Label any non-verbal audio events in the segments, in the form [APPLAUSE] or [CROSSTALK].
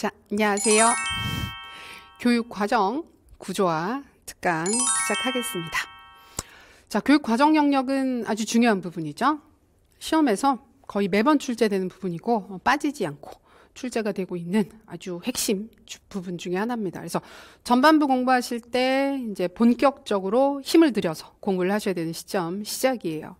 자, 안녕하세요. 교육과정 구조와 특강 시작하겠습니다. 자, 교육과정 영역은 아주 중요한 부분이죠. 시험에서 거의 매번 출제되는 부분이고 어, 빠지지 않고 출제가 되고 있는 아주 핵심 부분 중의 하나입니다. 그래서 전반부 공부하실 때 이제 본격적으로 힘을 들여서 공부를 하셔야 되는 시점 시작이에요.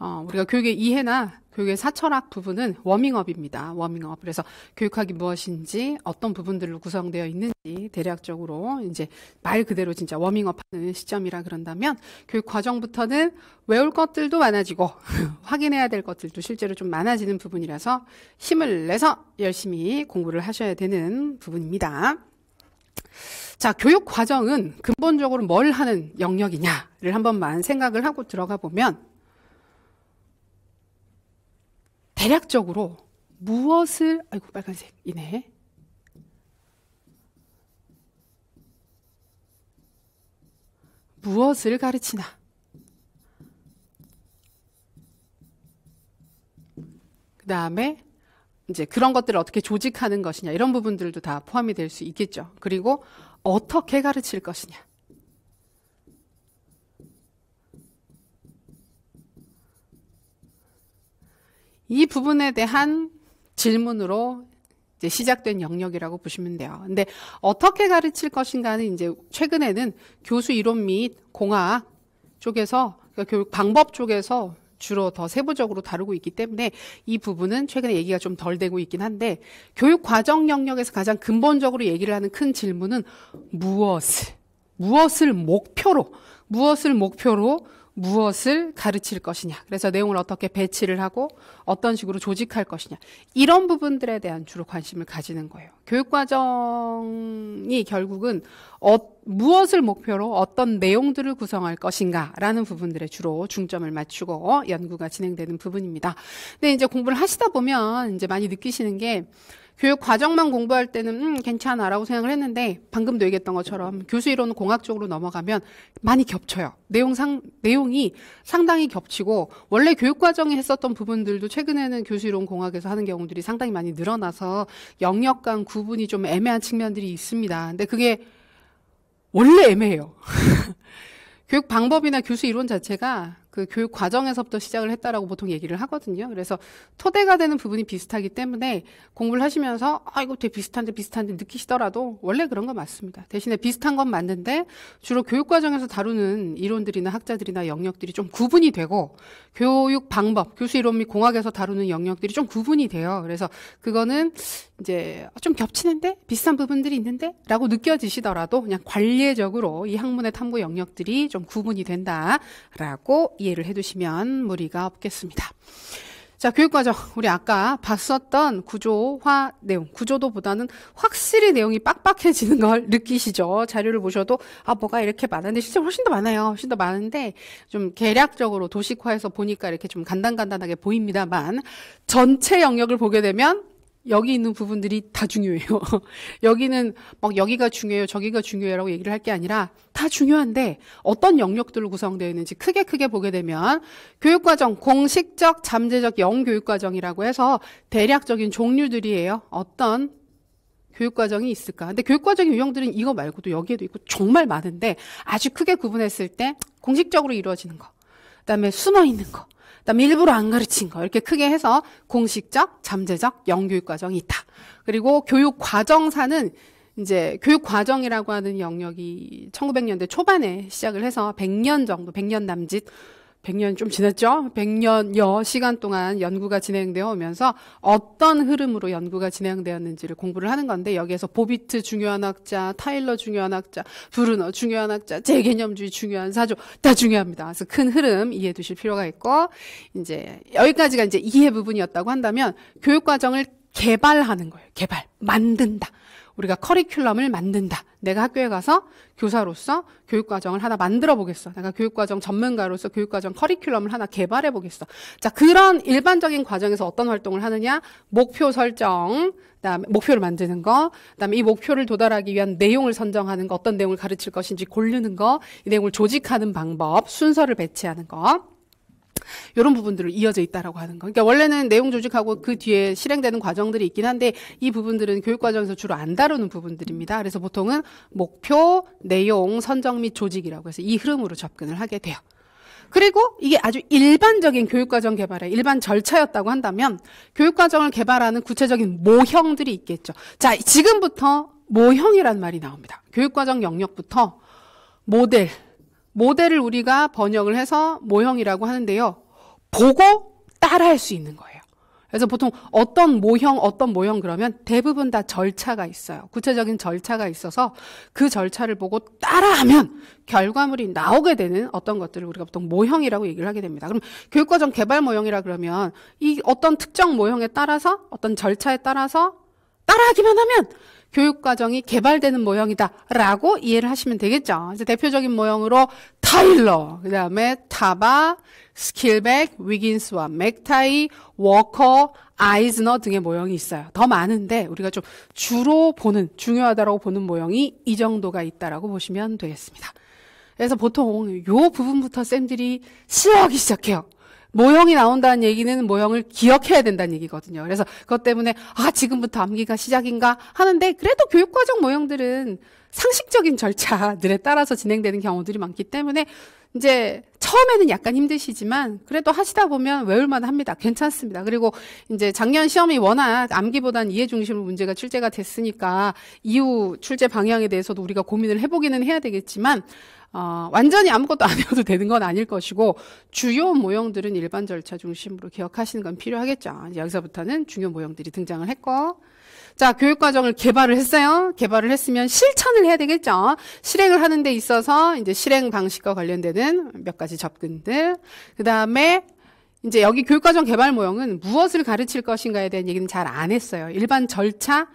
어, 우리가 교육의 이해나 교육의 사철학 부분은 워밍업입니다. 워밍업. 그래서 교육학이 무엇인지, 어떤 부분들로 구성되어 있는지 대략적으로 이제 말 그대로 진짜 워밍업 하는 시점이라 그런다면 교육 과정부터는 외울 것들도 많아지고 [LAUGHS] 확인해야 될 것들도 실제로 좀 많아지는 부분이라서 힘을 내서 열심히 공부를 하셔야 되는 부분입니다. 자, 교육 과정은 근본적으로 뭘 하는 영역이냐를 한 번만 생각을 하고 들어가 보면 대략적으로 무엇을 아이고 빨간색이네. 무엇을 가르치나? 그 다음에 이제 그런 것들을 어떻게 조직하는 것이냐 이런 부분들도 다 포함이 될 수 있겠죠. 그리고 어떻게 가르칠 것이냐. 이 부분에 대한 질문으로 이제 시작된 영역이라고 보시면 돼요. 근데 어떻게 가르칠 것인가는 이제 최근에는 교수 이론 및 공학 쪽에서 그러니까 교육 방법 쪽에서 주로 더 세부적으로 다루고 있기 때문에 이 부분은 최근에 얘기가 좀 덜 되고 있긴 한데 교육 과정 영역에서 가장 근본적으로 얘기를 하는 큰 질문은 무엇을 무엇을 목표로 무엇을 목표로 무엇을 가르칠 것이냐. 그래서 내용을 어떻게 배치를 하고 어떤 식으로 조직할 것이냐. 이런 부분들에 대한 주로 관심을 가지는 거예요. 교육과정이 결국은 어, 무엇을 목표로 어떤 내용들을 구성할 것인가라는 부분들에 주로 중점을 맞추고 연구가 진행되는 부분입니다. 근데 이제 공부를 하시다 보면 이제 많이 느끼시는 게 교육 과정만 공부할 때는 음, 괜찮아라고 생각을 했는데 방금도 얘기했던 것처럼 음, 교수 이론 은 공학 적으로 넘어가면 많이 겹쳐요. 내용상 내용이 상당히 겹치고 원래 교육 과정에 했었던 부분들도 최근에는 교수 이론 공학에서 하는 경우들이 상당히 많이 늘어나서 영역 간 구분이 좀 애매한 측면들이 있습니다. 근데 그게 원래 애매해요. [LAUGHS] 교육 방법이나 교수 이론 자체가 그 교육 과정에서부터 시작을 했다라고 보통 얘기를 하거든요. 그래서 토대가 되는 부분이 비슷하기 때문에 공부를 하시면서 아 이거 되게 비슷한데 비슷한데 느끼시더라도 원래 그런 거 맞습니다. 대신에 비슷한 건 맞는데 주로 교육 과정에서 다루는 이론들이나 학자들이나 영역들이 좀 구분이 되고 교육 방법, 교수 이론 및 공학에서 다루는 영역들이 좀 구분이 돼요. 그래서 그거는 이제 좀 겹치는데 비슷한 부분들이 있는데라고 느껴지시더라도 그냥 관례적으로 이 학문의 탐구 영역들이 좀 구분이 된다라고 이해를 해두시면 무리가 없겠습니다. 자, 교육과정. 우리 아까 봤었던 구조화 내용, 구조도보다는 확실히 내용이 빡빡해지는 걸 느끼시죠? 자료를 보셔도, 아, 뭐가 이렇게 많은데, 실제 훨씬 더 많아요. 훨씬 더 많은데, 좀 계략적으로 도식화해서 보니까 이렇게 좀 간단간단하게 보입니다만, 전체 영역을 보게 되면 여기 있는 부분들이 다 중요해요. [LAUGHS] 여기는 막 여기가 중요해요, 저기가 중요해라고 얘기를 할 게 아니라 다 중요한데 어떤 영역들로 구성되어 있는지 크게 크게 보게 되면 교육과정, 공식적, 잠재적 영교육과정이라고 해서 대략적인 종류들이에요. 어떤 교육과정이 있을까? 근데 교육과정의 유형들은 이거 말고도 여기에도 있고 정말 많은데 아주 크게 구분했을 때 공식적으로 이루어지는 거, 그다음에 숨어 있는 거, 그다음 일부러 안 가르친 거 이렇게 크게 해서 공식적, 잠재적 영교육 과정이 있다. 그리고 교육 과정사는 이제 교육 과정이라고 하는 영역이 1900년대 초반에 시작을 해서 100년 정도, 100년 남짓 100년 좀 지났죠? 100년여 시간 동안 연구가 진행되어 오면서 어떤 흐름으로 연구가 진행되었는지를 공부를 하는 건데 여기에서 보비트 중요한 학자, 타일러 중요한 학자, 브루너 중요한 학자, 재개념주의 중요한 사조 다 중요합니다. 그래서 큰 흐름 이해해 두실 필요가 있고 이제 여기까지가 이제 이해 부분이었다고 한다면 교육 과정을 개발하는 거예요. 개발, 만든다. 우리가 커리큘럼을 만든다. 내가 학교에 가서 교사로서 교육과정을 하나 만들어 보겠어. 내가 교육과정 전문가로서 교육과정 커리큘럼을 하나 개발해 보겠어. 자, 그런 일반적인 과정에서 어떤 활동을 하느냐? 목표 설정, 그다음에 목표를 만드는 거, 그다음에 이 목표를 도달하기 위한 내용을 선정하는 거, 어떤 내용을 가르칠 것인지 고르는 거, 이 내용을 조직하는 방법, 순서를 배치하는 거. 이런 부분들을 이어져 있다라고 하는 거. 그러니까 원래는 내용 조직하고 그 뒤에 실행되는 과정들이 있긴 한데 이 부분들은 교육 과정에서 주로 안 다루는 부분들입니다. 그래서 보통은 목표, 내용, 선정 및 조직이라고 해서 이 흐름으로 접근을 하게 돼요. 그리고 이게 아주 일반적인 교육과정 개발의 일반 절차였다고 한다면 교육과정을 개발하는 구체적인 모형들이 있겠죠. 자, 지금부터 모형이란 말이 나옵니다. 교육과정 영역부터 모델, 모델을 우리가 번역을 해서 모형이라고 하는데요. 보고 따라할 수 있는 거예요. 그래서 보통 어떤 모형, 어떤 모형 그러면 대부분 다 절차가 있어요. 구체적인 절차가 있어서 그 절차를 보고 따라하면 결과물이 나오게 되는 어떤 것들을 우리가 보통 모형이라고 얘기를 하게 됩니다. 그럼 교육과정 개발 모형이라 그러면 이 어떤 특정 모형에 따라서 어떤 절차에 따라서 따라하기만 하면 교육과정이 개발되는 모형이다라고 이해를 하시면 되겠죠. 대표적인 모형으로 타일러, 그 다음에 타바, 스킬백, 위긴스와 맥타이, 워커, 아이즈너 등의 모형이 있어요. 더 많은데 우리가 좀 주로 보는, 중요하다고 보는 모형이 이 정도가 있다라고 보시면 되겠습니다. 그래서 보통 요 부분부터 쌤들이 싫어하기 시작해요. 모형이 나온다는 얘기는 모형을 기억해야 된다는 얘기거든요. 그래서 그것 때문에 아 지금부터 암기가 시작인가 하는데 그래도 교육과정 모형들은 상식적인 절차들에 따라서 진행되는 경우들이 많기 때문에 이제 처음에는 약간 힘드시지만 그래도 하시다 보면 외울만 합니다. 괜찮습니다. 그리고 이제 작년 시험이 워낙 암기보단 이해 중심으로 문제가 출제가 됐으니까 이후 출제 방향에 대해서도 우리가 고민을 해보기는 해야 되겠지만 어, 완전히 아무것도 [LAUGHS] 안 해도 되는 건 아닐 것이고 주요 모형들은 일반 절차 중심으로 기억하시는 건 필요하겠죠. 이제 여기서부터는 중요 모형들이 등장을 했고 자, 교육과정을 개발을 했어요. 개발을 했으면 실천을 해야 되겠죠. 실행을 하는 데 있어서 이제 실행 방식과 관련되는 몇 가지 접근들. 그 다음에 이제 여기 교육과정 개발 모형은 무엇을 가르칠 것인가에 대한 얘기는 잘 안 했어요. 일반 절차,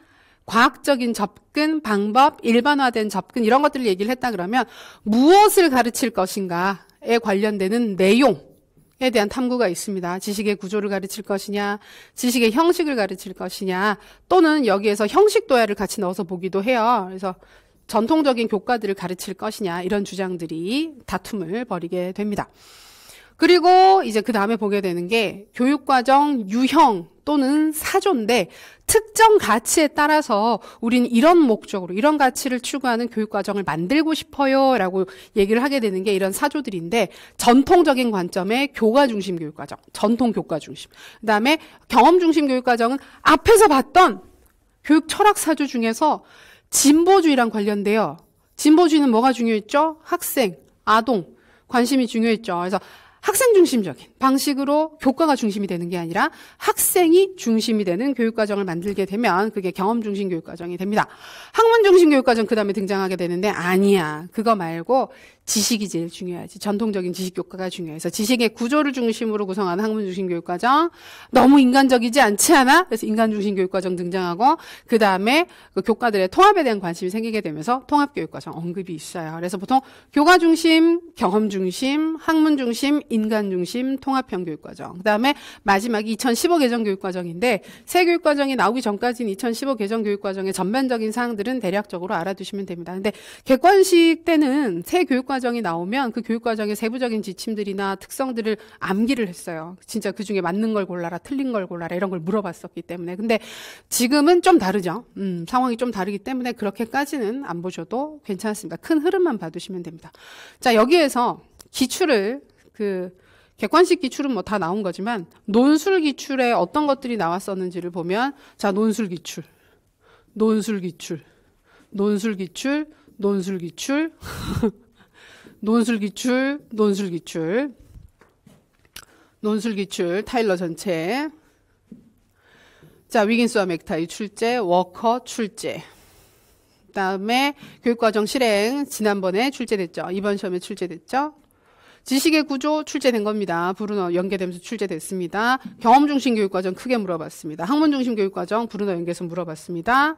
과학적인 접근, 방법, 일반화된 접근 이런 것들을 얘기를 했다 그러면 무엇을 가르칠 것인가에 관련되는 내용 에 대한 탐구가 있습니다. 지식의 구조를 가르칠 것이냐, 지식의 형식을 가르칠 것이냐, 또는 여기에서 형식 도야를 같이 넣어서 보기도 해요. 그래서 전통적인 교과들을 가르칠 것이냐 이런 주장들이 다툼을 벌이게 됩니다. 그리고 이제 그 다음에 보게 되는 게 교육과정 유형 또는 사조인데 특정 가치에 따라서 우린 이런 목적으로 이런 가치를 추구하는 교육과정을 만들고 싶어요 라고 얘기를 하게 되는 게 이런 사조들인데 전통적인 관점의 교과 중심 교육과정 전통 교과 중심 그 다음에 경험 중심 교육과정은 앞에서 봤던 교육 철학 사조 중에서 진보주의랑 관련돼요 진보주의는 뭐가 중요했죠? 학생, 아동 관심이 중요했죠 그래서 학생 중심적인 방식으로 교과가 중심이 되는 게 아니라 학생이 중심이 되는 교육과정을 만들게 되면 그게 경험 중심 교육과정이 됩니다. 학문 중심 교육과정 그 다음에 등장하게 되는데 아니야. 그거 말고 지식이 제일 중요하지. 전통적인 지식 교과가 중요해서 지식의 구조를 중심으로 구성한 학문 중심 교육과정 너무 인간적이지 않지 않아? 그래서 인간 중심 교육과정 등장하고 그 다음에 그 교과들의 통합에 대한 관심이 생기게 되면서 통합 교육과정 언급이 있어요. 그래서 보통 교과 중심, 경험 중심, 학문 중심, 인간 중심, 통합형 교육과정. 그다음에 마지막 2015 개정 교육과정인데 새 교육과정이 나오기 전까지는 2015 개정 교육과정의 전반적인 사항들은 대략적으로 알아두시면 됩니다. 근데 객관식 때는 새 교육과정이 나오면 그 교육과정의 세부적인 지침들이나 특성들을 암기를 했어요. 진짜 그 중에 맞는 걸 골라라, 틀린 걸 골라라 이런 걸 물어봤었기 때문에. 근데 지금은 좀 다르죠. 음, 상황이 좀 다르기 때문에 그렇게까지는 안 보셔도 괜찮습니다. 큰 흐름만 봐두시면 됩니다. 자, 여기에서 기출을 그 객관식 기출은 뭐 다 나온 거지만 논술 기출에 어떤 것들이 나왔었는지를 보면 자 논술 기출, 논술 기출, 논술 기출, 논술 기출, [LAUGHS] 논술 기출, 논술 기출, 논술 기출 타일러 전체. 자 위긴스와 맥타이 출제, 워커 출제. 그다음에 교육과정 실행 지난번에 출제됐죠. 이번 시험에 출제됐죠. 지식의 구조 출제된 겁니다. 브루너 연계되면서 출제됐습니다. 경험 중심 교육 과정 크게 물어봤습니다. 학문 중심 교육 과정 브루너 연계해서 물어봤습니다.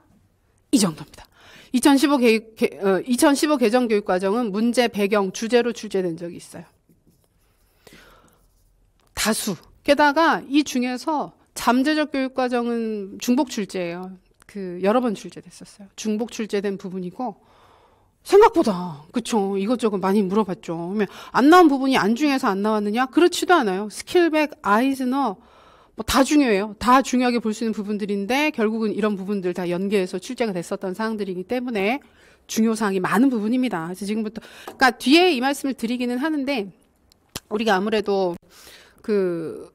이 정도입니다. 2015, 개, 개 어, 2015 개정 교육 과정은 문제 배경 주제로 출제된 적이 있어요. 다수. 게다가 이 중에서 잠재적 교육 과정은 중복 출제예요. 그 여러 번 출제됐었어요. 중복 출제된 부분이고 생각보다 그쵸 이것저것 많이 물어봤죠. 그러면 안 나온 부분이 안중에서 안 나왔느냐? 그렇지도 않아요. 스킬백, 아이즈너 뭐 다 중요해요. 다 중요하게 볼 수 있는 부분들인데 결국은 이런 부분들 다 연계해서 출제가 됐었던 사항들이기 때문에 중요 사항이 많은 부분입니다. 그래서 지금부터 그러니까 뒤에 이 말씀을 드리기는 하는데 우리가 아무래도 그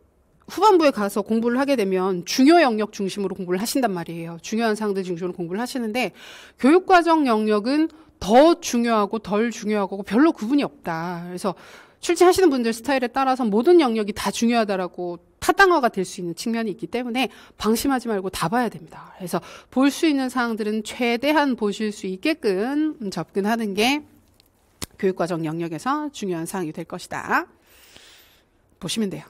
후반부에 가서 공부를 하게 되면 중요 영역 중심으로 공부를 하신단 말이에요. 중요한 사항들 중심으로 공부를 하시는데 교육과정 영역은 더 중요하고 덜 중요하고 별로 구분이 없다. 그래서 출제하시는 분들 스타일에 따라서 모든 영역이 다 중요하다라고 타당화가 될 수 있는 측면이 있기 때문에 방심하지 말고 다 봐야 됩니다. 그래서 볼 수 있는 사항들은 최대한 보실 수 있게끔 접근하는 게 교육과정 영역에서 중요한 사항이 될 것이다. 보시면 돼요.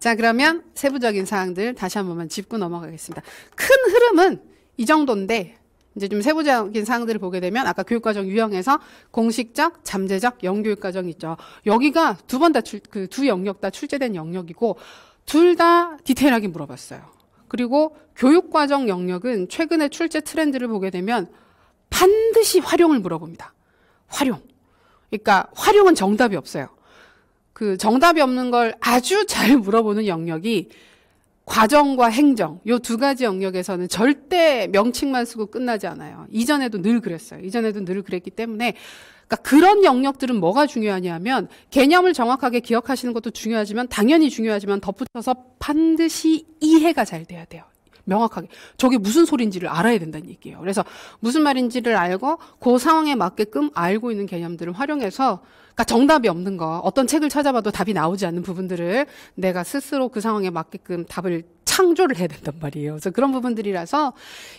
자, 그러면 세부적인 사항들 다시 한 번만 짚고 넘어가겠습니다. 큰 흐름은 이 정도인데 이제 좀 세부적인 사항들을 보게 되면 아까 교육과정 유형에서 공식적, 잠재적, 영교육과정 있죠. 여기가 두 번 다 그두 그 영역 다 출제된 영역이고 둘 다 디테일하게 물어봤어요. 그리고 교육과정 영역은 최근에 출제 트렌드를 보게 되면 반드시 활용을 물어봅니다. 활용. 그러니까 활용은 정답이 없어요. 그 정답이 없는 걸 아주 잘 물어보는 영역이 과정과 행정 요 두 가지 영역에서는 절대 명칭만 쓰고 끝나지 않아요. 이전에도 늘 그랬어요. 이전에도 늘 그랬기 때문에 그러니까 그런 영역들은 뭐가 중요하냐면 개념을 정확하게 기억하시는 것도 중요하지만 당연히 중요하지만 덧붙여서 반드시 이해가 잘 돼야 돼요. 명확하게 저게 무슨 소리인지를 알아야 된다는 얘기예요. 그래서 무슨 말인지를 알고 그 상황에 맞게끔 알고 있는 개념들을 활용해서 그러니까 정답이 없는 거 어떤 책을 찾아봐도 답이 나오지 않는 부분들을 내가 스스로 그 상황에 맞게끔 답을 창조를 해야 된단 말이에요. 그래서 그런 부분들이라서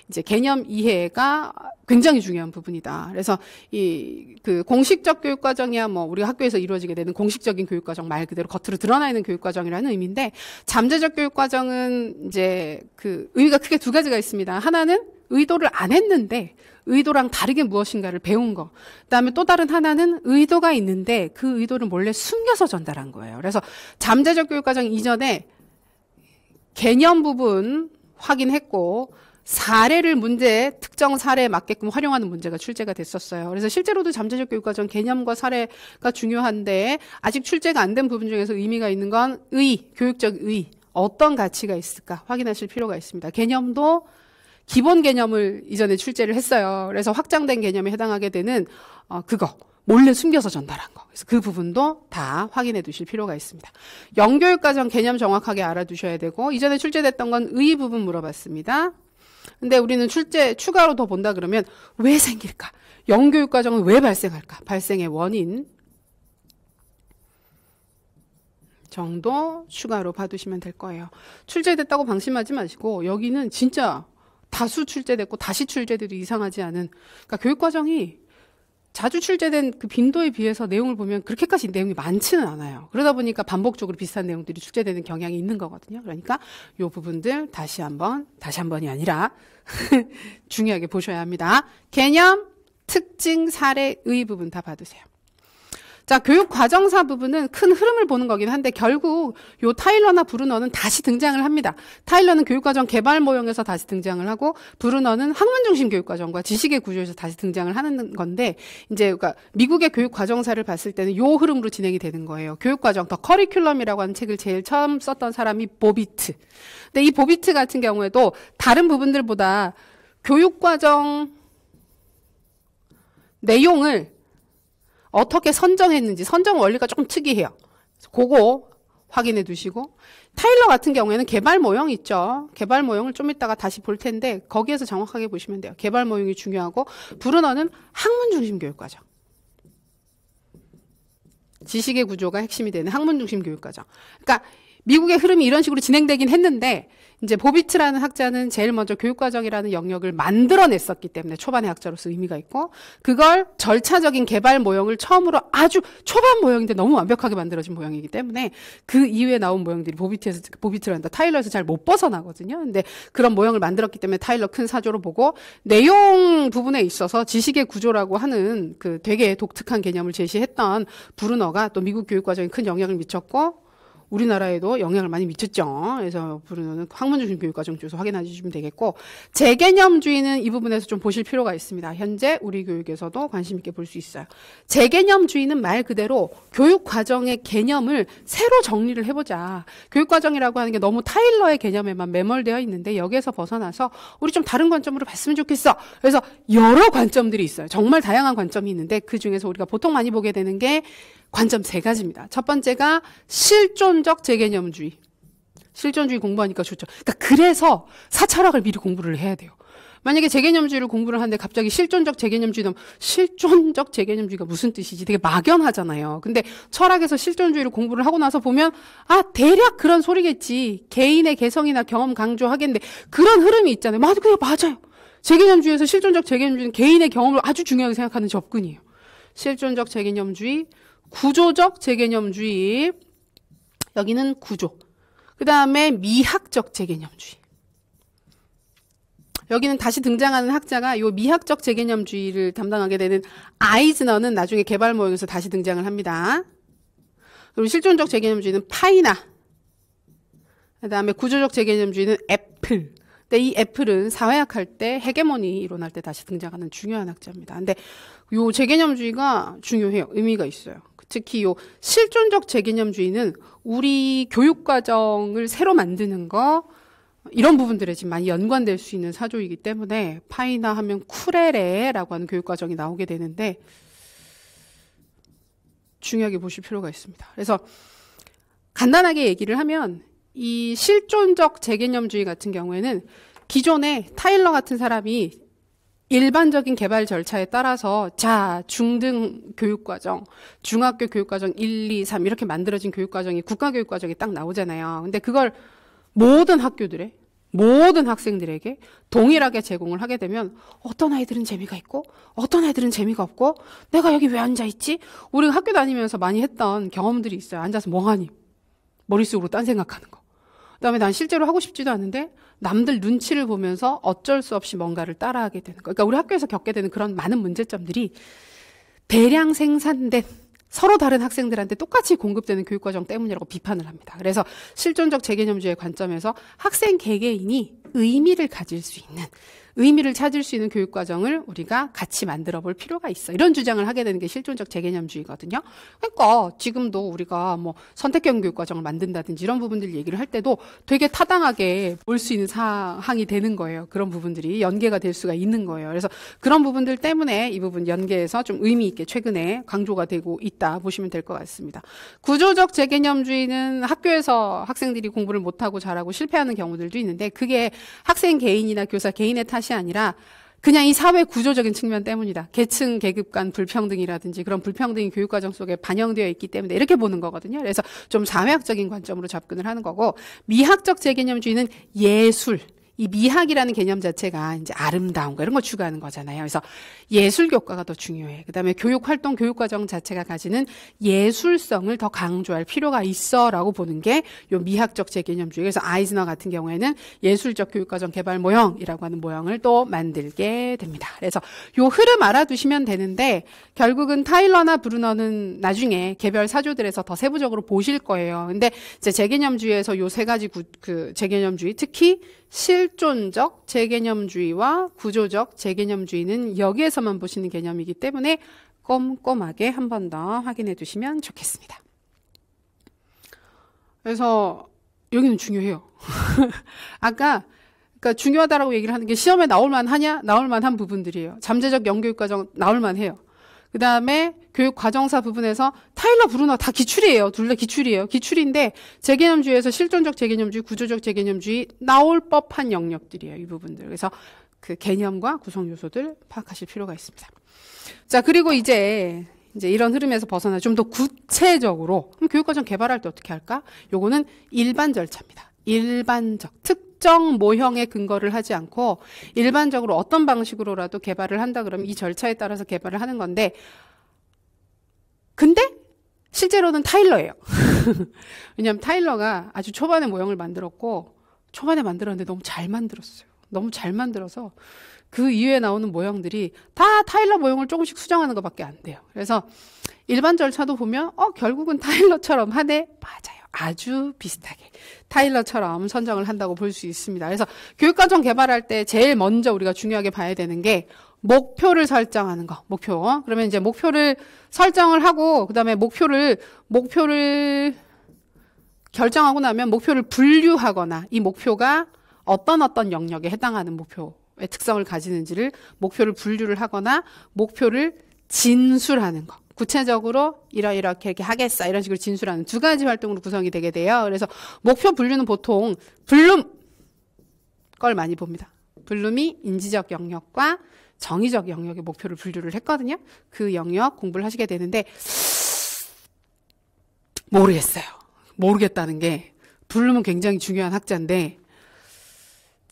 이제 개념 이해가 굉장히 중요한 부분이다. 그래서 이 그 공식적 교육 과정이야 뭐 우리 학교에서 이루어지게 되는 공식적인 교육 과정 말 그대로 겉으로 드러나 있는 교육 과정이라는 의미인데 잠재적 교육 과정은 이제 그 의미가 크게 두 가지가 있습니다. 하나는 의도를 안 했는데 의도랑 다르게 무엇인가를 배운 거. 그다음에 또 다른 하나는 의도가 있는데 그 의도를 몰래 숨겨서 전달한 거예요. 그래서 잠재적 교육 과정 이전에 개념 부분 확인했고 사례를 문제 특정 사례에 맞게끔 활용하는 문제가 출제가 됐었어요. 그래서 실제로도 잠재적 교육과정 개념과 사례가 중요한데 아직 출제가 안 된 부분 중에서 의미가 있는 건 의, 교육적 의, 어떤 가치가 있을까 확인하실 필요가 있습니다. 개념도 기본 개념을 이전에 출제를 했어요. 그래서 확장된 개념에 해당하게 되는 어, 그거. 몰래 숨겨서 전달한 거. 그래서 그 부분도 다 확인해 두실 필요가 있습니다. 영교육 과정 개념 정확하게 알아두셔야 되고 이전에 출제됐던 건의의 부분 물어봤습니다. 근데 우리는 출제 추가로 더 본다 그러면 왜 생길까? 영교육 과정은 왜 발생할까? 발생의 원인 정도 추가로 봐두시면 될 거예요. 출제됐다고 방심하지 마시고 여기는 진짜 다수 출제됐고 다시 출제돼도 이상하지 않은 그러니까 교육 과정이 자주 출제된 그 빈도에 비해서 내용을 보면 그렇게까지 내용이 많지는 않아요. 그러다 보니까 반복적으로 비슷한 내용들이 출제되는 경향이 있는 거거든요. 그러니까 요 부분들 다시 한번, 다시 한번이 아니라 [LAUGHS] 중요하게 보셔야 합니다. 개념, 특징, 사례의 부분 다 봐두세요. 자, 교육 과정사 부분은 큰 흐름을 보는 거긴 한데 결국 요 타일러나 브루너는 다시 등장을 합니다. 타일러는 교육 과정 개발 모형에서 다시 등장을 하고 브루너는 학문 중심 교육 과정과 지식의 구조에서 다시 등장을 하는 건데 이제 그니까 미국의 교육 과정사를 봤을 때는 요 흐름으로 진행이 되는 거예요. 교육 과정 더 커리큘럼이라고 하는 책을 제일 처음 썼던 사람이 보비트. 근데 이 보비트 같은 경우에도 다른 부분들보다 교육 과정 내용을 어떻게 선정했는지 선정 원리가 조금 특이해요. 그거 확인해 두시고 타일러 같은 경우에는 개발 모형 있죠. 개발 모형을 좀 이따가 다시 볼 텐데 거기에서 정확하게 보시면 돼요. 개발 모형이 중요하고 브루너는 학문 중심 교육 과정. 지식의 구조가 핵심이 되는 학문 중심 교육 과정. 그러니까 미국의 흐름이 이런 식으로 진행되긴 했는데 이제 보비트라는 학자는 제일 먼저 교육과정이라는 영역을 만들어냈었기 때문에 초반의 학자로서 의미가 있고 그걸 절차적인 개발 모형을 처음으로 아주 초반 모형인데 너무 완벽하게 만들어진 모형이기 때문에 그 이후에 나온 모형들이 보비트에서 보비트란다 타일러에서 잘 못 벗어나거든요. 근데 그런 모형을 만들었기 때문에 타일러 큰 사조로 보고 내용 부분에 있어서 지식의 구조라고 하는 그 되게 독특한 개념을 제시했던 브루너가 또 미국 교육과정에 큰 영향을 미쳤고 우리나라에도 영향을 많이 미쳤죠. 그래서 부르는 학문중심 교육과정 주소 확인해주시면 되겠고 재개념주의는 이 부분에서 좀 보실 필요가 있습니다. 현재 우리 교육에서도 관심 있게 볼 수 있어요. 재개념주의는 말 그대로 교육과정의 개념을 새로 정리를 해보자. 교육과정이라고 하는 게 너무 타일러의 개념에만 매몰되어 있는데 여기에서 벗어나서 우리 좀 다른 관점으로 봤으면 좋겠어. 그래서 여러 관점들이 있어요. 정말 다양한 관점이 있는데 그 중에서 우리가 보통 많이 보게 되는 게 관점 세 가지입니다. 첫 번째가 실존적 재개념주의. 실존주의 공부하니까 좋죠. 그러니까 그래서 사찰학을 미리 공부를 해야 돼요. 만약에 재개념주의를 공부를 하는데 갑자기 실존적 재개념주의 는 실존적 재개념주의가 무슨 뜻이지 되게 막연하잖아요. 근데 철학에서 실존주의를 공부를 하고 나서 보면 아 대략 그런 소리겠지. 개인의 개성이나 경험 강조하겠는데 그런 흐름이 있잖아요. 맞아, 그냥 맞아요. 재개념주의에서 실존적 재개념주의는 개인의 경험을 아주 중요하게 생각하는 접근이에요. 실존적 재개념주의, 구조적 재개념 주의. 여기는 구조. 그 다음에 미학적 재개념주의. 여기는 다시 등장하는 학자가 이 미학적 재개념주의를 담당하게 되는 아이즈너는 나중에 개발 모형에서 다시 등장을 합니다. 그리고 실존적 재개념주의는 파이나. 그 다음에 구조적 재개념주의는 애플. 근데 이 애플은 사회학 할때 헤게모니 일어날 때 다시 등장하는 중요한 학자입니다. 근데 이 재개념주의가 중요해요. 의미가 있어요. 특히 요 실존적 재개념주의는 우리 교육과정을 새로 만드는 거 이런 부분들에 지금 많이 연관될 수 있는 사조이기 때문에 파이나 하면 쿠레레라고 하는 교육과정이 나오게 되는데 중요하게 보실 필요가 있습니다. 그래서 간단하게 얘기를 하면 이 실존적 재개념주의 같은 경우에는 기존에 타일러 같은 사람이 일반적인 개발 절차에 따라서 자, 중등 교육과정, 중학교 교육과정 1, 2, 3 이렇게 만들어진 교육과정이 국가교육과정에딱 나오잖아요. 근데 그걸 모든 학교들에 모든 학생들에게 동일하게 제공을 하게 되면 어떤 아이들은 재미가 있고 어떤 애들은 재미가 없고 내가 여기 왜 앉아 있지? 우리 학교 다니면서 많이 했던 경험들이 있어요. 앉아서 멍하니 머릿속으로 딴 생각하는 거. 그다음에 난 실제로 하고 싶지도 않은데 남들 눈치를 보면서 어쩔 수 없이 뭔가를 따라하게 되는 거. 그러니까 우리 학교에서 겪게 되는 그런 많은 문제점들이 대량 생산된 서로 다른 학생들한테 똑같이 공급되는 교육과정 때문이라고 비판을 합니다. 그래서 실존적 재개념주의 관점에서 학생 개개인이 의미를 가질 수 있는 의미를 찾을 수 있는 교육 과정을 우리가 같이 만들어 볼 필요가 있어. 이런 주장을 하게 되는 게 실존적 재개념주의거든요. 그러니까 지금도 우리가 뭐 선택형 교육 과정을 만든다든지 이런 부분들 얘기를 할 때도 되게 타당하게 볼 수 있는 사항이 되는 거예요. 그런 부분들이 연계가 될 수가 있는 거예요. 그래서 그런 부분들 때문에 이 부분 연계해서 좀 의미 있게 최근에 강조가 되고 있다 보시면 될 것 같습니다. 구조적 재개념주의는 학교에서 학생들이 공부를 못하고 잘하고 실패하는 경우들도 있는데 그게 학생 개인이나 교사 개인의 탓 탓이 아니라 그냥 이 사회 구조적인 측면 때문이다. 계층 계급 간 불평등이라든지 그런 불평등이 교육 과정 속에 반영되어 있기 때문에 이렇게 보는 거거든요. 그래서 좀 사회학적인 관점으로 접근을 하는 거고 미학적 재개념주의는 예술 이 미학이라는 개념 자체가 이제 아름다운 거 이런 걸 추구하는 거잖아요. 그래서 예술 교과가 더 중요해. 그다음에 교육 활동 교육 과정 자체가 가지는 예술성을 더 강조할 필요가 있어라고 보는 게 요 미학적 재개념 주의. 그래서 아이즈너 같은 경우에는 예술적 교육 과정 개발 모형이라고 하는 모형을 또 만들게 됩니다. 그래서 요 흐름 알아두시면 되는데 결국은 타일러나 브루너는 나중에 개별 사조들에서 더 세부적으로 보실 거예요. 근데 이제 재개념주의에서 요 세 가지 구, 그 재개념주의 특히 실존적 재개념주의와 구조적 재개념주의는 여기에서만 보시는 개념이기 때문에 꼼꼼하게 한 번 더 확인해 두시면 좋겠습니다. 그래서 여기는 중요해요. [LAUGHS] 아까 그러니까 중요하다라고 얘기를 하는 게 시험에 나올 만하냐? 나올 만한 부분들이에요. 잠재적 연교육 과정 나올 만해요. 그 다음에 교육 과정사 부분에서 타일러 브루너 다 기출이에요. 둘 다 기출이에요. 기출인데 재개념주의에서 실존적 재개념주의, 구조적 재개념주의 나올 법한 영역들이에요. 이 부분들. 그래서 그 개념과 구성 요소들 파악하실 필요가 있습니다. 자, 그리고 이제 이제 이런 흐름에서 벗어나 좀 더 구체적으로 그럼 교육과정 개발할 때 어떻게 할까? 요거는 일반 절차입니다. 일반적 특 특정 모형의 근거를 하지 않고 일반적으로 어떤 방식으로라도 개발을 한다 그러면 이 절차에 따라서 개발을 하는 건데 근데 실제로는 타일러예요. [LAUGHS] 왜냐하면 타일러가 아주 초반에 모형을 만들었고 초반에 만들었는데 너무 잘 만들었어요. 너무 잘 만들어서 그 이후에 나오는 모형들이 다 타일러 모형을 조금씩 수정하는 것밖에 안 돼요. 그래서 일반 절차도 보면 어 결국은 타일러처럼 하네 맞아요. 아주 비슷하게 타일러처럼 선정을 한다고 볼 수 있습니다. 그래서 교육과정 개발할 때 제일 먼저 우리가 중요하게 봐야 되는 게 목표를 설정하는 거. 목표. 그러면 이제 목표를 설정을 하고 그다음에 목표를 목표를 결정하고 나면 목표를 분류하거나 이 목표가 어떤 어떤 영역에 해당하는 목표의 특성을 가지는지를 목표를 분류를 하거나 목표를 진술하는 거. 구체적으로 이러이렇게 이렇게 하겠어 이런 식으로 진술하는 두 가지 활동으로 구성이 되게 돼요. 그래서 목표 분류는 보통 블룸 걸 많이 봅니다. 블룸이 인지적 영역과 정의적 영역의 목표를 분류를 했거든요. 그 영역 공부를 하시게 되는데 모르겠어요. 모르겠다는 게 블룸은 굉장히 중요한 학자인데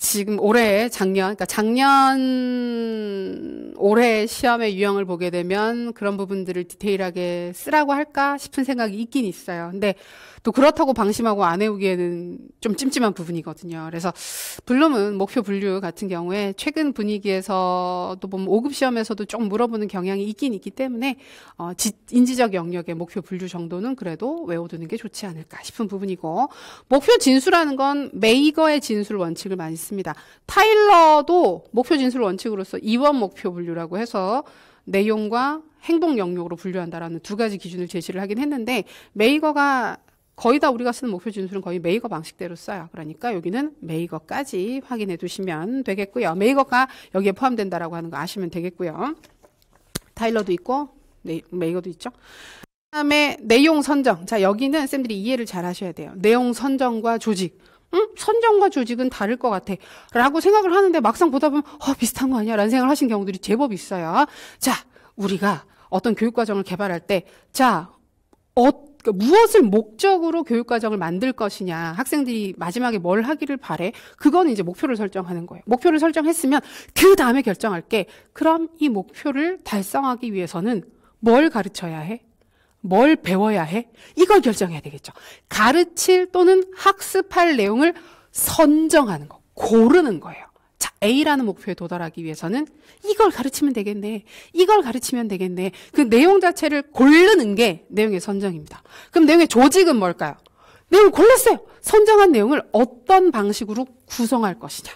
지금 올해 작년 그러니까 작년 올해 시험의 유형을 보게 되면 그런 부분들을 디테일하게 쓰라고 할까 싶은 생각이 있긴 있어요. 근데 또 그렇다고 방심하고 안 해오기에는 좀 찜찜한 부분이거든요. 그래서 블룸은 목표 분류 같은 경우에 최근 분위기에서도 보면 5급 시험에서도 좀 물어보는 경향이 있긴 있기 때문에 어, 지, 인지적 영역의 목표 분류 정도는 그래도 외워두는 게 좋지 않을까 싶은 부분이고 목표 진술하는건 메이거의 진술 원칙을 많이 씁니다. 타일러도 목표 진술 원칙으로서 2원 목표 분류라고 해서 내용과 행동 영역으로 분류한다라는 두 가지 기준을 제시를 하긴 했는데 메이거가 거의 다 우리가 쓰는 목표 진술은 거의 메이거 방식대로 써요. 그러니까 여기는 메이거까지 확인해 두시면 되겠고요. 메이거가 여기에 포함된다라고 하는 거 아시면 되겠고요. 타일러도 있고 네, 메이거도 있죠. 그다음에 내용 선정. 자 여기는 쌤들이 이해를 잘 하셔야 돼요. 내용 선정과 조직. 응? 선정과 조직은 다를 것 같아. 라고 생각을 하는데 막상 보다 보면 어, 비슷한 거 아니야? 라는 생각을 하신 경우들이 제법 있어요. 자 우리가 어떤 교육과정을 개발할 때 자, 어, 그러니까 무엇을 목적으로 교육과정을 만들 것이냐, 학생들이 마지막에 뭘 하기를 바래, 그건 이제 목표를 설정하는 거예요. 목표를 설정했으면 그 다음에 결정할게. 그럼 이 목표를 달성하기 위해서는 뭘 가르쳐야 해? 뭘 배워야 해? 이걸 결정해야 되겠죠. 가르칠 또는 학습할 내용을 선정하는 거, 고르는 거예요. A라는 목표에 도달하기 위해서는 이걸 가르치면 되겠네. 이걸 가르치면 되겠네. 그 내용 자체를 고르는 게 내용의 선정입니다. 그럼 내용의 조직은 뭘까요? 내용을 골랐어요. 선정한 내용을 어떤 방식으로 구성할 것이냐.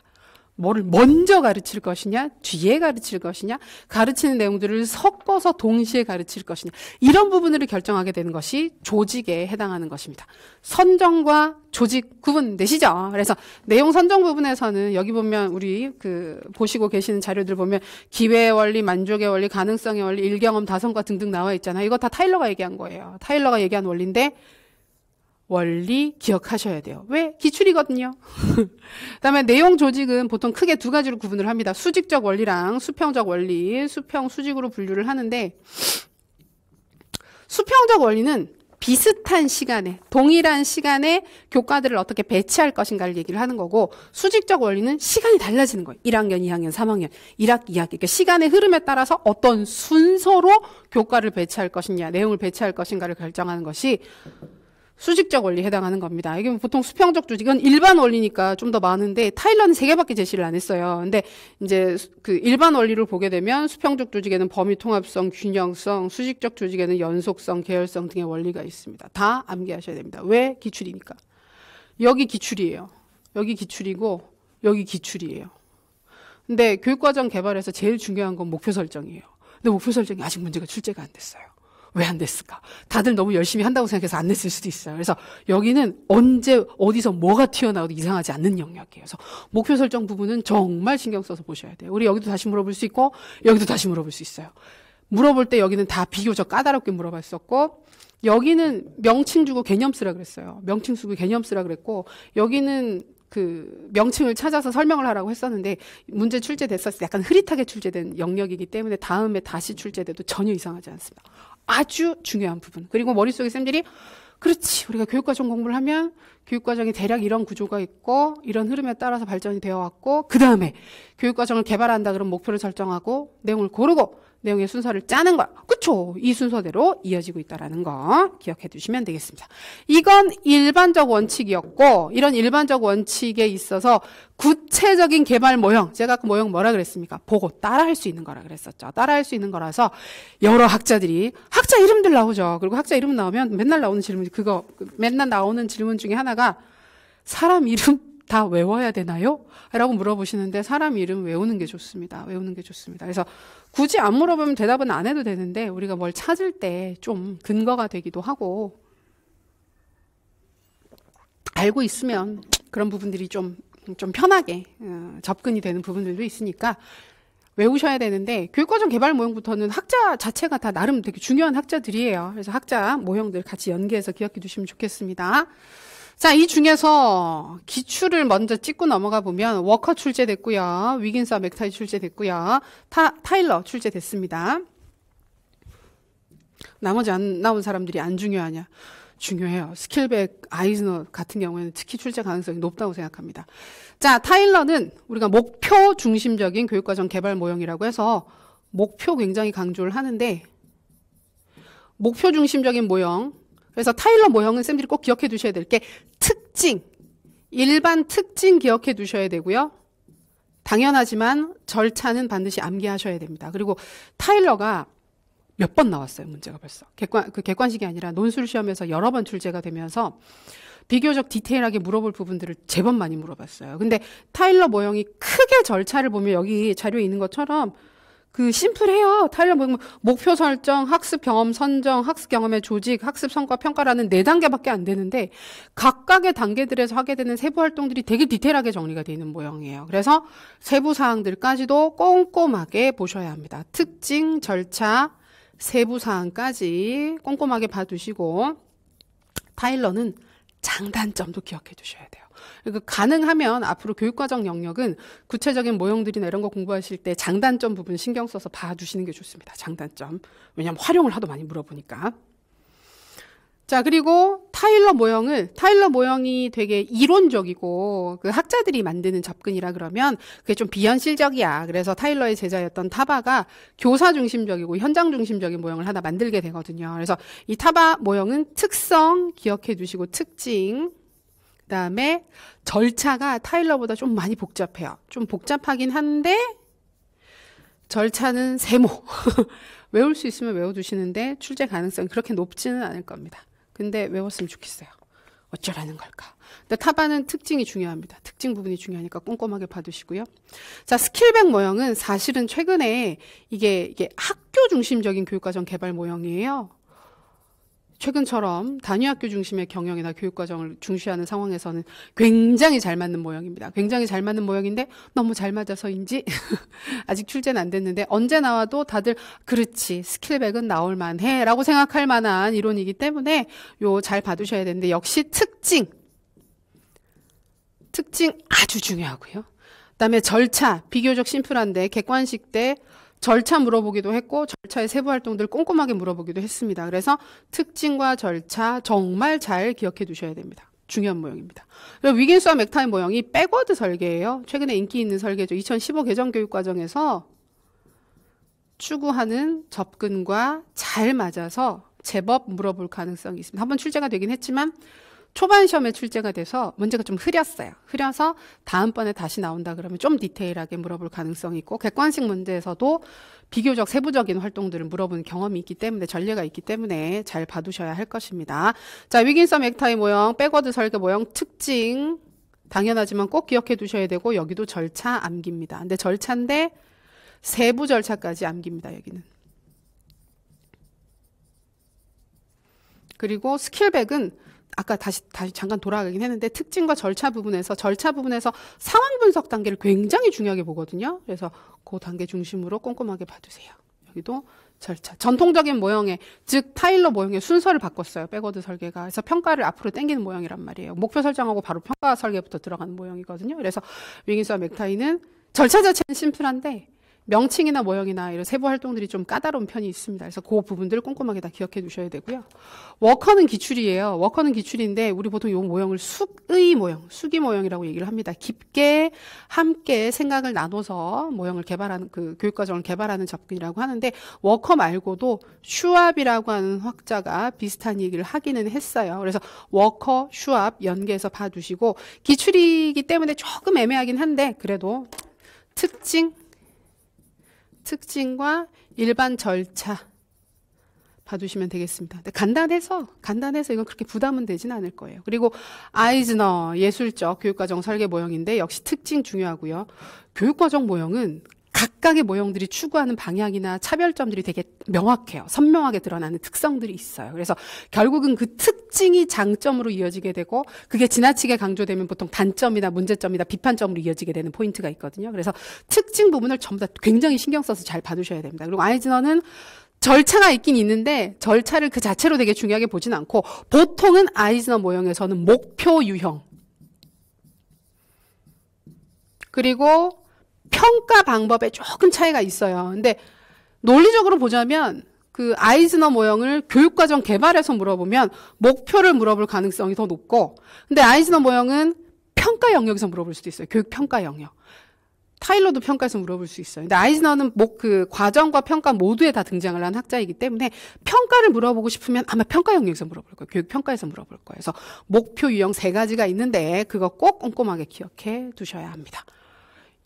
뭐를 먼저 가르칠 것이냐, 뒤에 가르칠 것이냐, 가르치는 내용들을 섞어서 동시에 가르칠 것이냐, 이런 부분을 결정하게 되는 것이 조직에 해당하는 것입니다. 선정과 조직 구분되시죠? 그래서 내용 선정 부분에서는 여기 보면 우리 그 보시고 계시는 자료들 보면 기회의 원리, 만족의 원리, 가능성의 원리, 일경험, 다성과 등등 나와 있잖아요. 이거 다 타일러가 얘기한 거예요. 타일러가 얘기한 원리인데 원리 기억하셔야 돼요. 왜? 기출이거든요. [LAUGHS] 그다음에 내용 조직은 보통 크게 두 가지로 구분을 합니다. 수직적 원리랑 수평적 원리, 수평 수직으로 분류를 하는데 수평적 원리는 비슷한 시간에 동일한 시간에 교과들을 어떻게 배치할 것인가를 얘기를 하는 거고 수직적 원리는 시간이 달라지는 거예요. 1학년, 2학년, 3학년, 1학, 2학년. 그러니까 시간의 흐름에 따라서 어떤 순서로 교과를 배치할 것이냐, 내용을 배치할 것인가를 결정하는 것이 수직적 원리에 해당하는 겁니다. 이게 뭐 보통 수평적 조직은 일반 원리니까 좀 더 많은데 타일러는 세 개밖에 제시를 안 했어요. 근데 이제 그 일반 원리를 보게 되면 수평적 조직에는 범위 통합성, 균형성, 수직적 조직에는 연속성, 계열성 등의 원리가 있습니다. 다 암기하셔야 됩니다. 왜 기출이니까. 여기 기출이에요. 여기 기출이고 여기 기출이에요. 근데 교육과정 개발에서 제일 중요한 건 목표 설정이에요. 근데 목표 설정이 아직 문제가 출제가 안 됐어요. 왜안 됐을까? 다들 너무 열심히 한다고 생각해서 안 냈을 수도 있어요. 그래서 여기는 언제 어디서 뭐가 튀어나와도 이상하지 않는 영역이에요. 그래서 목표 설정 부분은 정말 신경 써서 보셔야 돼요. 우리 여기도 다시 물어볼 수 있고 여기도 다시 물어볼 수 있어요. 물어볼 때 여기는 다 비교적 까다롭게 물어봤었고 여기는 명칭 주고 개념 쓰라 그랬어요. 명칭 쓰고 개념 쓰라 그랬고 여기는 그 명칭을 찾아서 설명을 하라고 했었는데 문제 출제됐었을 때 약간 흐릿하게 출제된 영역이기 때문에 다음에 다시 출제돼도 전혀 이상하지 않습니다. 아주 중요한 부분. 그리고 머릿속에 쌤들이 그렇지. 우리가 교육과정 공부를 하면 교육과정이 대략 이런 구조가 있고 이런 흐름에 따라서 발전이 되어 왔고 그 다음에 교육과정을 개발한다 그런 목표를 설정하고 내용을 고르고 내용의 순서를 짜는 거야. 그쵸? 이 순서대로 이어지고 있다라는 거 기억해 두시면 되겠습니다. 이건 일반적 원칙이었고 이런 일반적 원칙에 있어서 구체적인 개발 모형 제가 그 모형 뭐라 그랬습니까? 보고 따라할 수 있는 거라 그랬었죠. 따라할 수 있는 거라서 여러 학자들이 학자 이름들 나오죠. 그리고 학자 이름 나오면 맨날 나오는 질문이 그거 맨날 나오는 질문 중에 하나가 사람 이름 다 외워야 되나요? 라고 물어보시는데 사람 이름 외우는 게 좋습니다. 외우는 게 좋습니다. 그래서 굳이 안 물어보면 대답은 안 해도 되는데 우리가 뭘 찾을 때 좀 근거가 되기도 하고 알고 있으면 그런 부분들이 좀, 좀 편하게 어, 접근이 되는 부분들도 있으니까 외우셔야 되는데 교육과정 개발 모형부터는 학자 자체가 다 나름 되게 중요한 학자들이에요. 그래서 학자 모형들 같이 연계해서 기억해 두시면 좋겠습니다. 자, 이 중에서 기출을 먼저 찍고 넘어가 보면 워커 출제됐고요. 위긴사 맥타이 출제됐고요. 타, 타일러 출제됐습니다. 나머지 안 나온 사람들이 안 중요하냐? 중요해요. 스킬백, 아이즈너 같은 경우에는 특히 출제 가능성이 높다고 생각합니다. 자, 타일러는 우리가 목표 중심적인 교육과정 개발 모형이라고 해서 목표 굉장히 강조를 하는데 목표 중심적인 모형, 그래서 타일러 모형은 쌤들이 꼭 기억해 두셔야 될 게 특징, 일반 특징 기억해 두셔야 되고요. 당연하지만 절차는 반드시 암기하셔야 됩니다. 그리고 타일러가 몇 번 나왔어요, 문제가 벌써. 객관, 그 객관식이 아니라 논술 시험에서 여러 번 출제가 되면서 비교적 디테일하게 물어볼 부분들을 제법 많이 물어봤어요. 근데 타일러 모형이 크게 절차를 보면 여기 자료에 있는 것처럼 그 심플해요. 타일러 보면 뭐, 목표 설정, 학습 경험 선정, 학습 경험의 조직, 학습 성과 평가라는 네 단계밖에 안 되는데 각각의 단계들에서 하게 되는 세부 활동들이 되게 디테일하게 정리가 되어 있는 모형이에요 그래서 세부 사항들까지도 꼼꼼하게 보셔야 합니다. 특징, 절차, 세부 사항까지 꼼꼼하게 봐두시고 타일러는 장단점도 기억해 두셔야 돼요. 그러니까 가능하면 앞으로 교육과정 영역은 구체적인 모형들이나 이런 거 공부하실 때 장단점 부분 신경 써서 봐주시는게 좋습니다. 장단점. 왜냐하면 활용을 하도 많이 물어보니까. 자, 그리고 타일러 모형을, 타일러 모형이 되게 이론적이고, 그 학자들이 만드는 접근이라 그러면 그게 좀 비현실적이야. 그래서 타일러의 제자였던 타바가 교사 중심적이고 현장 중심적인 모형을 하나 만들게 되거든요. 그래서 이 타바 모형은 특성 기억해 두시고 특징, 그다음에 절차가 타일러보다 좀 많이 복잡해요. 좀 복잡하긴 한데 절차는 세모. [LAUGHS] 외울 수 있으면 외워두시는데 출제 가능성이 그렇게 높지는 않을 겁니다. 근데 외웠으면 좋겠어요. 어쩌라는 걸까? 근데 타반은 특징이 중요합니다. 특징 부분이 중요하니까 꼼꼼하게 봐두시고요. 자, 스킬백 모형은 사실은 최근에 이게, 이게 학교 중심적인 교육과정 개발 모형이에요. 최근처럼 단위학교 중심의 경영이나 교육과정을 중시하는 상황에서는 굉장히 잘 맞는 모형입니다. 굉장히 잘 맞는 모형인데 너무 잘 맞아서인지 [LAUGHS] 아직 출제는 안 됐는데 언제 나와도 다들 그렇지 스킬백은 나올 만해 라고 생각할 만한 이론이기 때문에 요 잘 봐두셔야 되는데 역시 특징 특징 아주 중요하고요. 그다음에 절차 비교적 심플한데 객관식 때 절차 물어보기도 했고 절차의 세부 활동들 꼼꼼하게 물어보기도 했습니다. 그래서 특징과 절차 정말 잘 기억해 두셔야 됩니다. 중요한 모형입니다. 위긴스와 맥타인 모형이 백워드 설계예요. 최근에 인기 있는 설계죠. 2015 개정 교육 과정에서 추구하는 접근과 잘 맞아서 제법 물어볼 가능성이 있습니다. 한번 출제가 되긴 했지만 초반 시험에 출제가 돼서 문제가 좀 흐렸어요. 흐려서 다음번에 다시 나온다 그러면 좀 디테일하게 물어볼 가능성이 있고 객관식 문제에서도 비교적 세부적인 활동들을 물어본 경험이 있기 때문에 전례가 있기 때문에 잘 봐두셔야 할 것입니다. 자, 위긴썸 액타의 모형, 백워드 설계 모형 특징 당연하지만 꼭 기억해 두셔야 되고 여기도 절차 암깁니다. 근데 절차인데 세부 절차까지 암깁니다. 여기는. 그리고 스킬백은 아까 다시 다시 잠깐 돌아가긴 했는데 특징과 절차 부분에서 절차 부분에서 상황 분석 단계를 굉장히 중요하게 보거든요. 그래서 그 단계 중심으로 꼼꼼하게 봐주세요. 여기도 절차. 전통적인 모형의 즉 타일러 모형의 순서를 바꿨어요. 백워드 설계가. 그래서 평가를 앞으로 당기는 모형이란 말이에요. 목표 설정하고 바로 평가 설계부터 들어가는 모형이거든요. 그래서 윙인스와 맥타이는 절차 자체는 심플한데 명칭이나 모형이나 이런 세부 활동들이 좀 까다로운 편이 있습니다. 그래서 그 부분들을 꼼꼼하게 다 기억해 두셔야 되고요. 워커는 기출이에요. 워커는 기출인데 우리 보통 이 모형을 숙의 모형, 숙의 모형이라고 얘기를 합니다. 깊게 함께 생각을 나눠서 모형을 개발하는 그 교육과정을 개발하는 접근이라고 하는데 워커 말고도 슈압이라고 하는 학자가 비슷한 얘기를 하기는 했어요. 그래서 워커, 슈압 연계해서 봐두시고 기출이기 때문에 조금 애매하긴 한데 그래도 특징 특징과 일반 절차 봐주시면 되겠습니다. 간단해서 간단해서 이건 그렇게 부담은 되진 않을 거예요. 그리고 아이즈너 예술적 교육과정 설계 모형인데 역시 특징 중요하고요. 교육과정 모형은 각각의 모형들이 추구하는 방향이나 차별점들이 되게 명확해요. 선명하게 드러나는 특성들이 있어요. 그래서 결국은 그 특징이 장점으로 이어지게 되고 그게 지나치게 강조되면 보통 단점이나 문제점이나 비판점으로 이어지게 되는 포인트가 있거든요. 그래서 특징 부분을 전부 다 굉장히 신경 써서 잘 봐두셔야 됩니다. 그리고 아이즈너는 절차가 있긴 있는데 절차를 그 자체로 되게 중요하게 보진 않고 보통은 아이즈너 모형에서는 목표 유형 그리고 평가 방법에 조금 차이가 있어요. 근데 논리적으로 보자면 그 아이즈너 모형을 교육과정 개발에서 물어보면 목표를 물어볼 가능성이 더 높고 근데 아이즈너 모형은 평가 영역에서 물어볼 수도 있어요. 교육 평가 영역. 타일러도 평가에서 물어볼 수 있어요. 근데 아이즈너는 뭐그 과정과 평가 모두에 다 등장을 한 학자이기 때문에 평가를 물어보고 싶으면 아마 평가 영역에서 물어볼 거예요. 교육 평가에서 물어볼 거예요. 그래서 목표 유형 세 가지가 있는데 그거 꼭 꼼꼼하게 기억해 두셔야 합니다.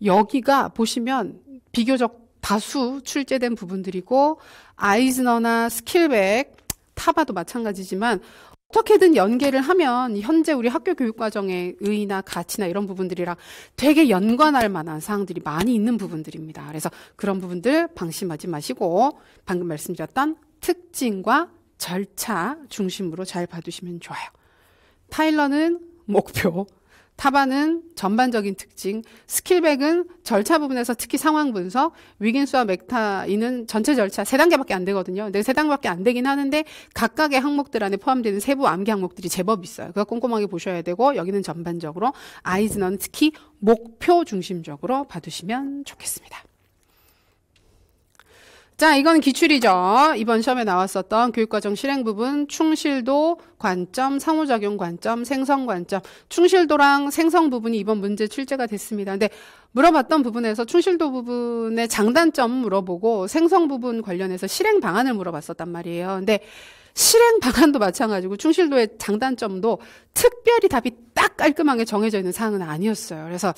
여기가 보시면 비교적 다수 출제된 부분들이고 아이즈너나 스킬백, 타바도 마찬가지지만 어떻게든 연계를 하면 현재 우리 학교 교육과정의 의의나 가치나 이런 부분들이랑 되게 연관할 만한 사항들이 많이 있는 부분들입니다. 그래서 그런 부분들 방심하지 마시고 방금 말씀드렸던 특징과 절차 중심으로 잘봐주시면 좋아요. 타일러는 목표, 타바는 전반적인 특징, 스킬백은 절차 부분에서 특히 상황 분석, 위긴스와 맥타이는 전체 절차 세단계밖에안 되거든요. 근데 세단계밖에안 되긴 하는데 각각의 항목들 안에 포함되는 세부 암기 항목들이 제법 있어요. 그거 꼼꼼하게 보셔야 되고 여기는 전반적으로 아이즈너는 특히 목표 중심적으로 봐두시면 좋겠습니다. 자, 이건 기출이죠. 이번 시험에 나왔었던 교육과정 실행 부분, 충실도 관점, 상호작용 관점, 생성 관점. 충실도랑 생성 부분이 이번 문제 출제가 됐습니다. 근데 물어봤던 부분에서 충실도 부분의 장단점 물어보고 생성 부분 관련해서 실행 방안을 물어봤었단 말이에요. 근데 실행 방안도 마찬가지고 충실도의 장단점도 특별히 답이 딱 깔끔하게 정해져 있는 사항은 아니었어요. 그래서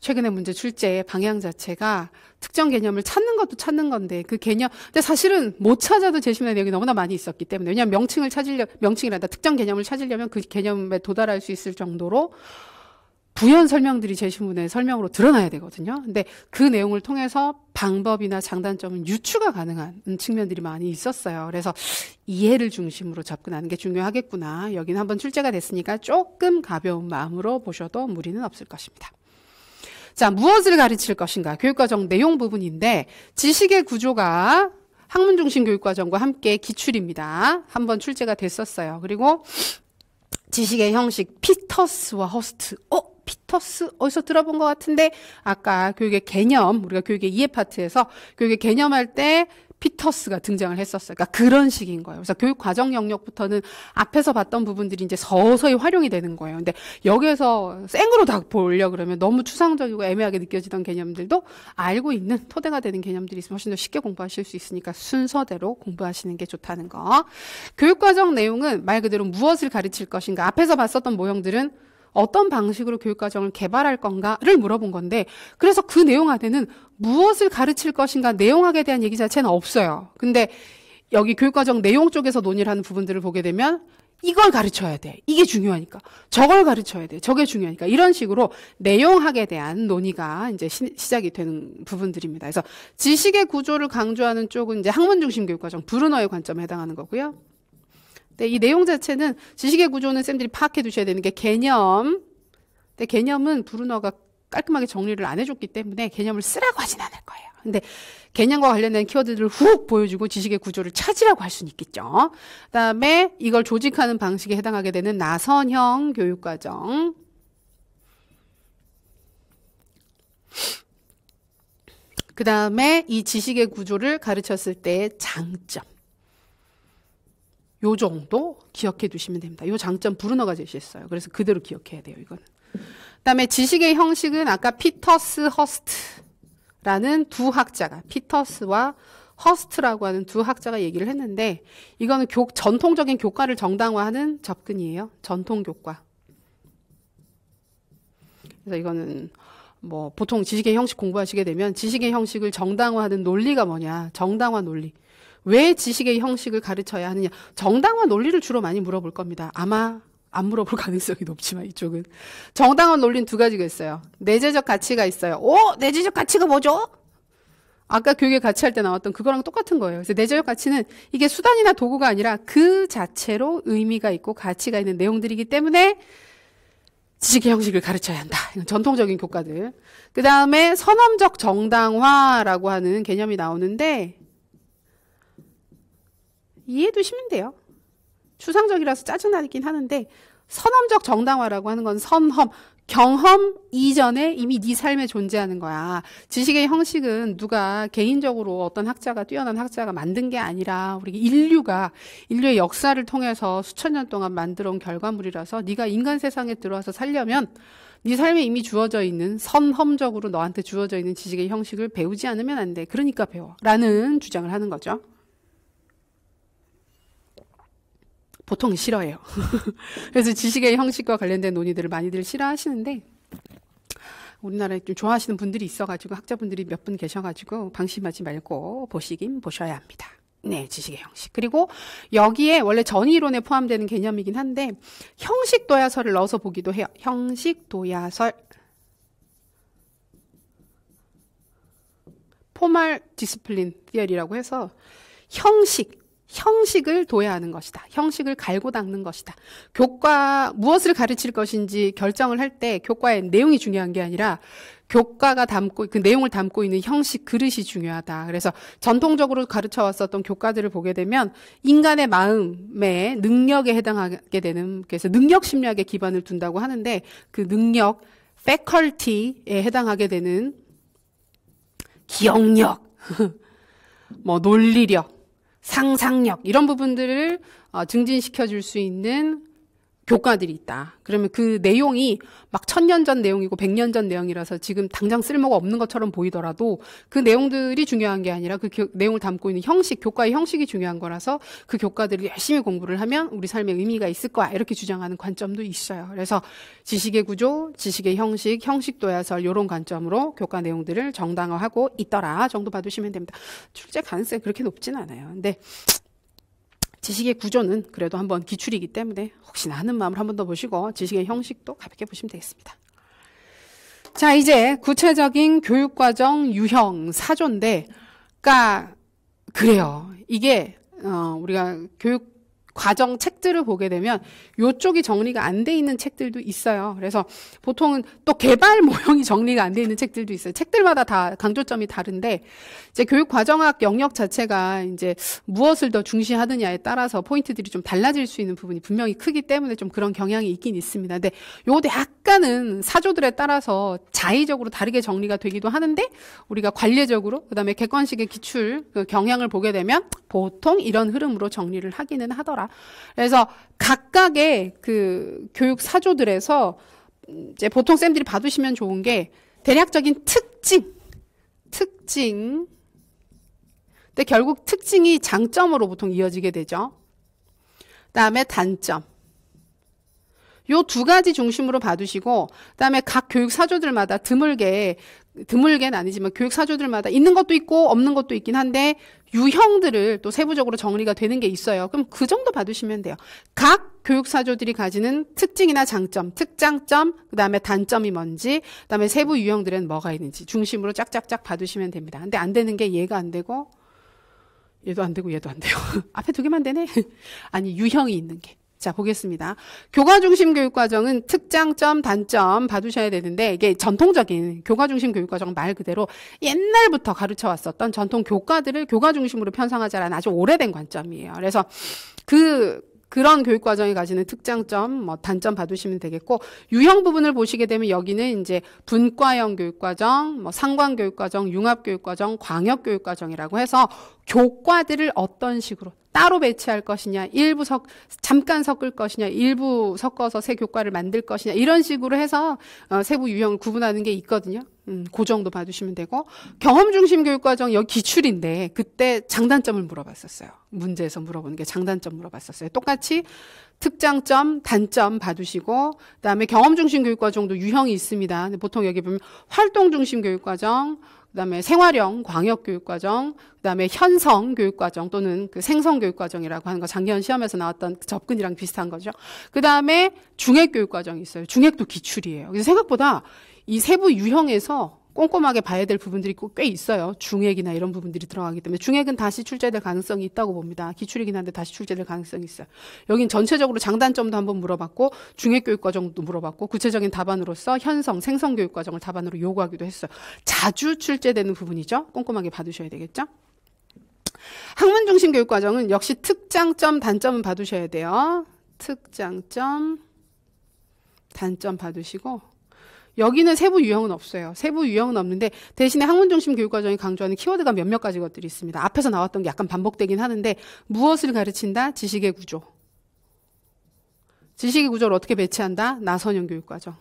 최근에 문제 출제의 방향 자체가 특정 개념을 찾는 것도 찾는 건데 그 개념 근데 사실은 못 찾아도 제시문의 내용이 너무나 많이 있었기 때문에 왜냐하면 명칭을 찾으려 명칭이란다 특정 개념을 찾으려면 그 개념에 도달할 수 있을 정도로 부연 설명들이 제신문에 설명으로 드러나야 되거든요. 근데 그 내용을 통해서 방법이나 장단점은 유추가 가능한 측면들이 많이 있었어요. 그래서 이해를 중심으로 접근하는 게 중요하겠구나. 여기는 한번 출제가 됐으니까 조금 가벼운 마음으로 보셔도 무리는 없을 것입니다. 자, 무엇을 가르칠 것인가? 교육과정 내용 부분인데 지식의 구조가 학문 중심 교육과정과 함께 기출입니다. 한번 출제가 됐었어요. 그리고 지식의 형식 피터스와 허스트. 어? 피터스 어디서 들어본 것 같은데 아까 교육의 개념 우리가 교육의 이해 파트에서 교육의 개념할 때 피터스가 등장을 했었어요. 그러니까 그런 식인 거예요. 그래서 교육 과정 영역부터는 앞에서 봤던 부분들이 이제 서서히 활용이 되는 거예요. 근데 여기에서 생으로 다 보려 그러면 너무 추상적이고 애매하게 느껴지던 개념들도 알고 있는 토대가 되는 개념들이 있으면 훨씬 더 쉽게 공부하실 수 있으니까 순서대로 공부하시는 게 좋다는 거. 교육 과정 내용은 말 그대로 무엇을 가르칠 것인가. 앞에서 봤었던 모형들은 어떤 방식으로 교육과정을 개발할 건가를 물어본 건데 그래서 그 내용 안에는 무엇을 가르칠 것인가 내용학에 대한 얘기 자체는 없어요. 근데 여기 교육과정 내용 쪽에서 논의를 하는 부분들을 보게 되면 이걸 가르쳐야 돼. 이게 중요하니까. 저걸 가르쳐야 돼. 저게 중요하니까. 이런 식으로 내용학에 대한 논의가 이제 시, 작이 되는 부분들입니다. 그래서 지식의 구조를 강조하는 쪽은 이제 학문 중심 교육과정 브루너의 관점에 해당하는 거고요. 근이 네, 내용 자체는 지식의 구조는 쌤들이 파악해 두셔야 되는 게 개념. 근데 개념은 브루너가 깔끔하게 정리를 안 해줬기 때문에 개념을 쓰라고 하진 않을 거예요. 근데 개념과 관련된 키워드들을 훅 보여주고 지식의 구조를 찾으라고 할 수는 있겠죠. 그 다음에 이걸 조직하는 방식에 해당하게 되는 나선형 교육과정. 그 다음에 이 지식의 구조를 가르쳤을 때의 장점. 요 정도 기억해 두시면 됩니다. 요 장점 브루너가 제시했어요. 그래서 그대로 기억해야 돼요, 이거는. 그다음에 지식의 형식은 아까 피터스 허스트라는 두 학자가 피터스와 허스트라고 하는 두 학자가 얘기를 했는데 이거는 교, 전통적인 교과를 정당화하는 접근이에요. 전통 교과. 그래서 이거는 뭐 보통 지식의 형식 공부하시게 되면 지식의 형식을 정당화하는 논리가 뭐냐? 정당화 논리. 왜 지식의 형식을 가르쳐야 하느냐. 정당화 논리를 주로 많이 물어볼 겁니다. 아마 안 물어볼 [LAUGHS] 가능성이 높지만 이쪽은. 정당화 논리는 두 가지가 있어요. 내재적 가치가 있어요. 오! 내재적 가치가 뭐죠? 아까 교육의 가치 할때 나왔던 그거랑 똑같은 거예요. 그래서 내재적 가치는 이게 수단이나 도구가 아니라 그 자체로 의미가 있고 가치가 있는 내용들이기 때문에 지식의 형식을 가르쳐야 한다. 이건 전통적인 교과들. 그 다음에 선험적 정당화라고 하는 개념이 나오는데 이해도 힘든데요. 추상적이라서 짜증나긴 하는데 선험적 정당화라고 하는 건 선험, 경험 이전에 이미 네 삶에 존재하는 거야. 지식의 형식은 누가 개인적으로 어떤 학자가 뛰어난 학자가 만든 게 아니라 우리 인류가 인류의 역사를 통해서 수천 년 동안 만들어온 결과물이라서 네가 인간 세상에 들어와서 살려면 네 삶에 이미 주어져 있는 선험적으로 너한테 주어져 있는 지식의 형식을 배우지 않으면 안 돼. 그러니까 배워. 라는 주장을 하는 거죠. 보통 싫어해요. [LAUGHS] 그래서 지식의 형식과 관련된 논의들을 많이들 싫어하시는데 우리나라에 좀 좋아하시는 분들이 있어가지고 학자분들이 몇 분 계셔가지고 방심하지 말고 보시긴 보셔야 합니다. 네, 지식의 형식. 그리고 여기에 원래 전이론에 포함되는 개념이긴 한데 형식 도야설을 넣어서 보기도 해요. 형식 도야설. 포말 디스플린 디어리라고 해서 형식 형식을 도해하는 것이다. 형식을 갈고 닦는 것이다. 교과 무엇을 가르칠 것인지 결정을 할 때 교과의 내용이 중요한 게 아니라 교과가 담고 그 내용을 담고 있는 형식 그릇이 중요하다. 그래서 전통적으로 가르쳐 왔었던 교과들을 보게 되면 인간의 마음의 능력에 해당하게 되는 그래서 능력 심리학에 기반을 둔다고 하는데 그 능력 faculty에 해당하게 되는 기억력 [LAUGHS] 뭐 논리력 상상력 이런 부분들을 어, 증진시켜 줄 수 있는 교과들이 있다. 그러면 그 내용이 막 천년 전 내용이고 백년 전 내용이라서 지금 당장 쓸모가 없는 것처럼 보이더라도 그 내용들이 중요한 게 아니라 그 교, 내용을 담고 있는 형식, 교과의 형식이 중요한 거라서 그 교과들을 열심히 공부를 하면 우리 삶에 의미가 있을 거야. 이렇게 주장하는 관점도 있어요. 그래서 지식의 구조, 지식의 형식, 형식 도야설 이런 관점으로 교과 내용들을 정당화하고 있더라 정도 봐두시면 됩니다. 출제 가능성이 그렇게 높진 않아요. 근데 지식의 구조는 그래도 한번 기출이기 때문에 혹시나 하는 마음을 한번 더 보시고 지식의 형식도 가볍게 보시면 되겠습니다. 자, 이제 구체적인 교육과정 유형 사조인데, 그러니까 그래요. 이게 어, 우리가 교육 과정 책들을 보게 되면 요쪽이 정리가 안 돼 있는 책들도 있어요. 그래서 보통은 또 개발 [LAUGHS] 모형이 정리가 안 돼 있는 책들도 있어요. 책들마다 다 강조점이 다른데 이제 교육 과정학 영역 자체가 이제 무엇을 더 중시하느냐에 따라서 포인트들이 좀 달라질 수 있는 부분이 분명히 크기 때문에 좀 그런 경향이 있긴 있습니다. 근데 요것도 약간은 사조들에 따라서 자의적으로 다르게 정리가 되기도 하는데 우리가 관례적으로 그다음에 객관식의 기출 그 경향을 보게 되면 보통 이런 흐름으로 정리를 하기는 하더라. 하라. 그래서 각각의 그 교육 사조들에서 이제 보통 쌤들이 받으시면 좋은 게 대략적인 특징, 특징. 근데 결국 특징이 장점으로 보통 이어지게 되죠. 그다음에 단점. 요 두 가지 중심으로 봐두시고 그다음에 각 교육 사조들마다 드물게 드물게는 아니지만 교육 사조들마다 있는 것도 있고 없는 것도 있긴 한데 유형들을 또 세부적으로 정리가 되는 게 있어요. 그럼 그 정도 받으시면 돼요. 각 교육 사조들이 가지는 특징이나 장점, 특장점, 그다음에 단점이 뭔지, 그다음에 세부 유형들은 뭐가 있는지 중심으로 짝짝짝 받으시면 됩니다. 근데 안 되는 게 얘가 안 되고 얘도 안 되고 얘도 안 돼요. [LAUGHS] 앞에 두 개만 되네. [LAUGHS] 아니 유형이 있는 게. 자, 보겠습니다. 교과 중심 교육 과정은 특장점, 단점 봐두셔야 되는데 이게 전통적인 교과 중심 교육 과정 말 그대로 옛날부터 가르쳐 왔었던 전통 교과들을 교과 중심으로 편성하자라는 아주 오래된 관점이에요. 그래서 그 그런 교육 과정이 가지는 특장점, 뭐 단점 봐두시면 되겠고 유형 부분을 보시게 되면 여기는 이제 분과형 교육 과정, 뭐 상관 교육 과정, 융합 교육 과정, 광역 교육 과정이라고 해서 교과들을 어떤 식으로 따로 배치할 것이냐, 일부 섞, 잠깐 섞을 것이냐, 일부 섞어서 새 교과를 만들 것이냐, 이런 식으로 해서 어, 세부 유형을 구분하는 게 있거든요. 음, 그 정도 봐주시면 되고, 경험중심 교육과정 여기 기출인데, 그때 장단점을 물어봤었어요. 문제에서 물어보는 게 장단점 물어봤었어요. 똑같이 특장점, 단점 봐주시고, 그 다음에 경험중심 교육과정도 유형이 있습니다. 근데 보통 여기 보면 활동중심 교육과정, 그다음에 생활형 광역교육과정, 그다음에 현성교육과정 또는 그 생성교육과정이라고 하는 거 작년 시험에서 나왔던 그 접근이랑 비슷한 거죠. 그다음에 중핵교육과정이 있어요. 중핵도 기출이에요. 그래서 생각보다 이 세부 유형에서 꼼꼼하게 봐야 될 부분들이 꽤 있어요. 중액이나 이런 부분들이 들어가기 때문에 중액은 다시 출제될 가능성이 있다고 봅니다. 기출이긴 한데 다시 출제될 가능성이 있어요. 여긴 전체적으로 장단점도 한번 물어봤고 중액 교육 과정도 물어봤고 구체적인 답안으로서 현성 생성 교육 과정을 답안으로 요구하기도 했어요. 자주 출제되는 부분이죠. 꼼꼼하게 봐두셔야 되겠죠. 학문 중심 교육 과정은 역시 특장점 단점은 봐두셔야 돼요. 특장점 단점 봐두시고 여기는 세부 유형은 없어요. 세부 유형은 없는데 대신에 학문 중심 교육 과정이 강조하는 키워드가 몇몇 가지 것들이 있습니다. 앞에서 나왔던 게 약간 반복되긴 하는데 무엇을 가르친다? 지식의 구조. 지식의 구조를 어떻게 배치한다? 나선형 교육 과정.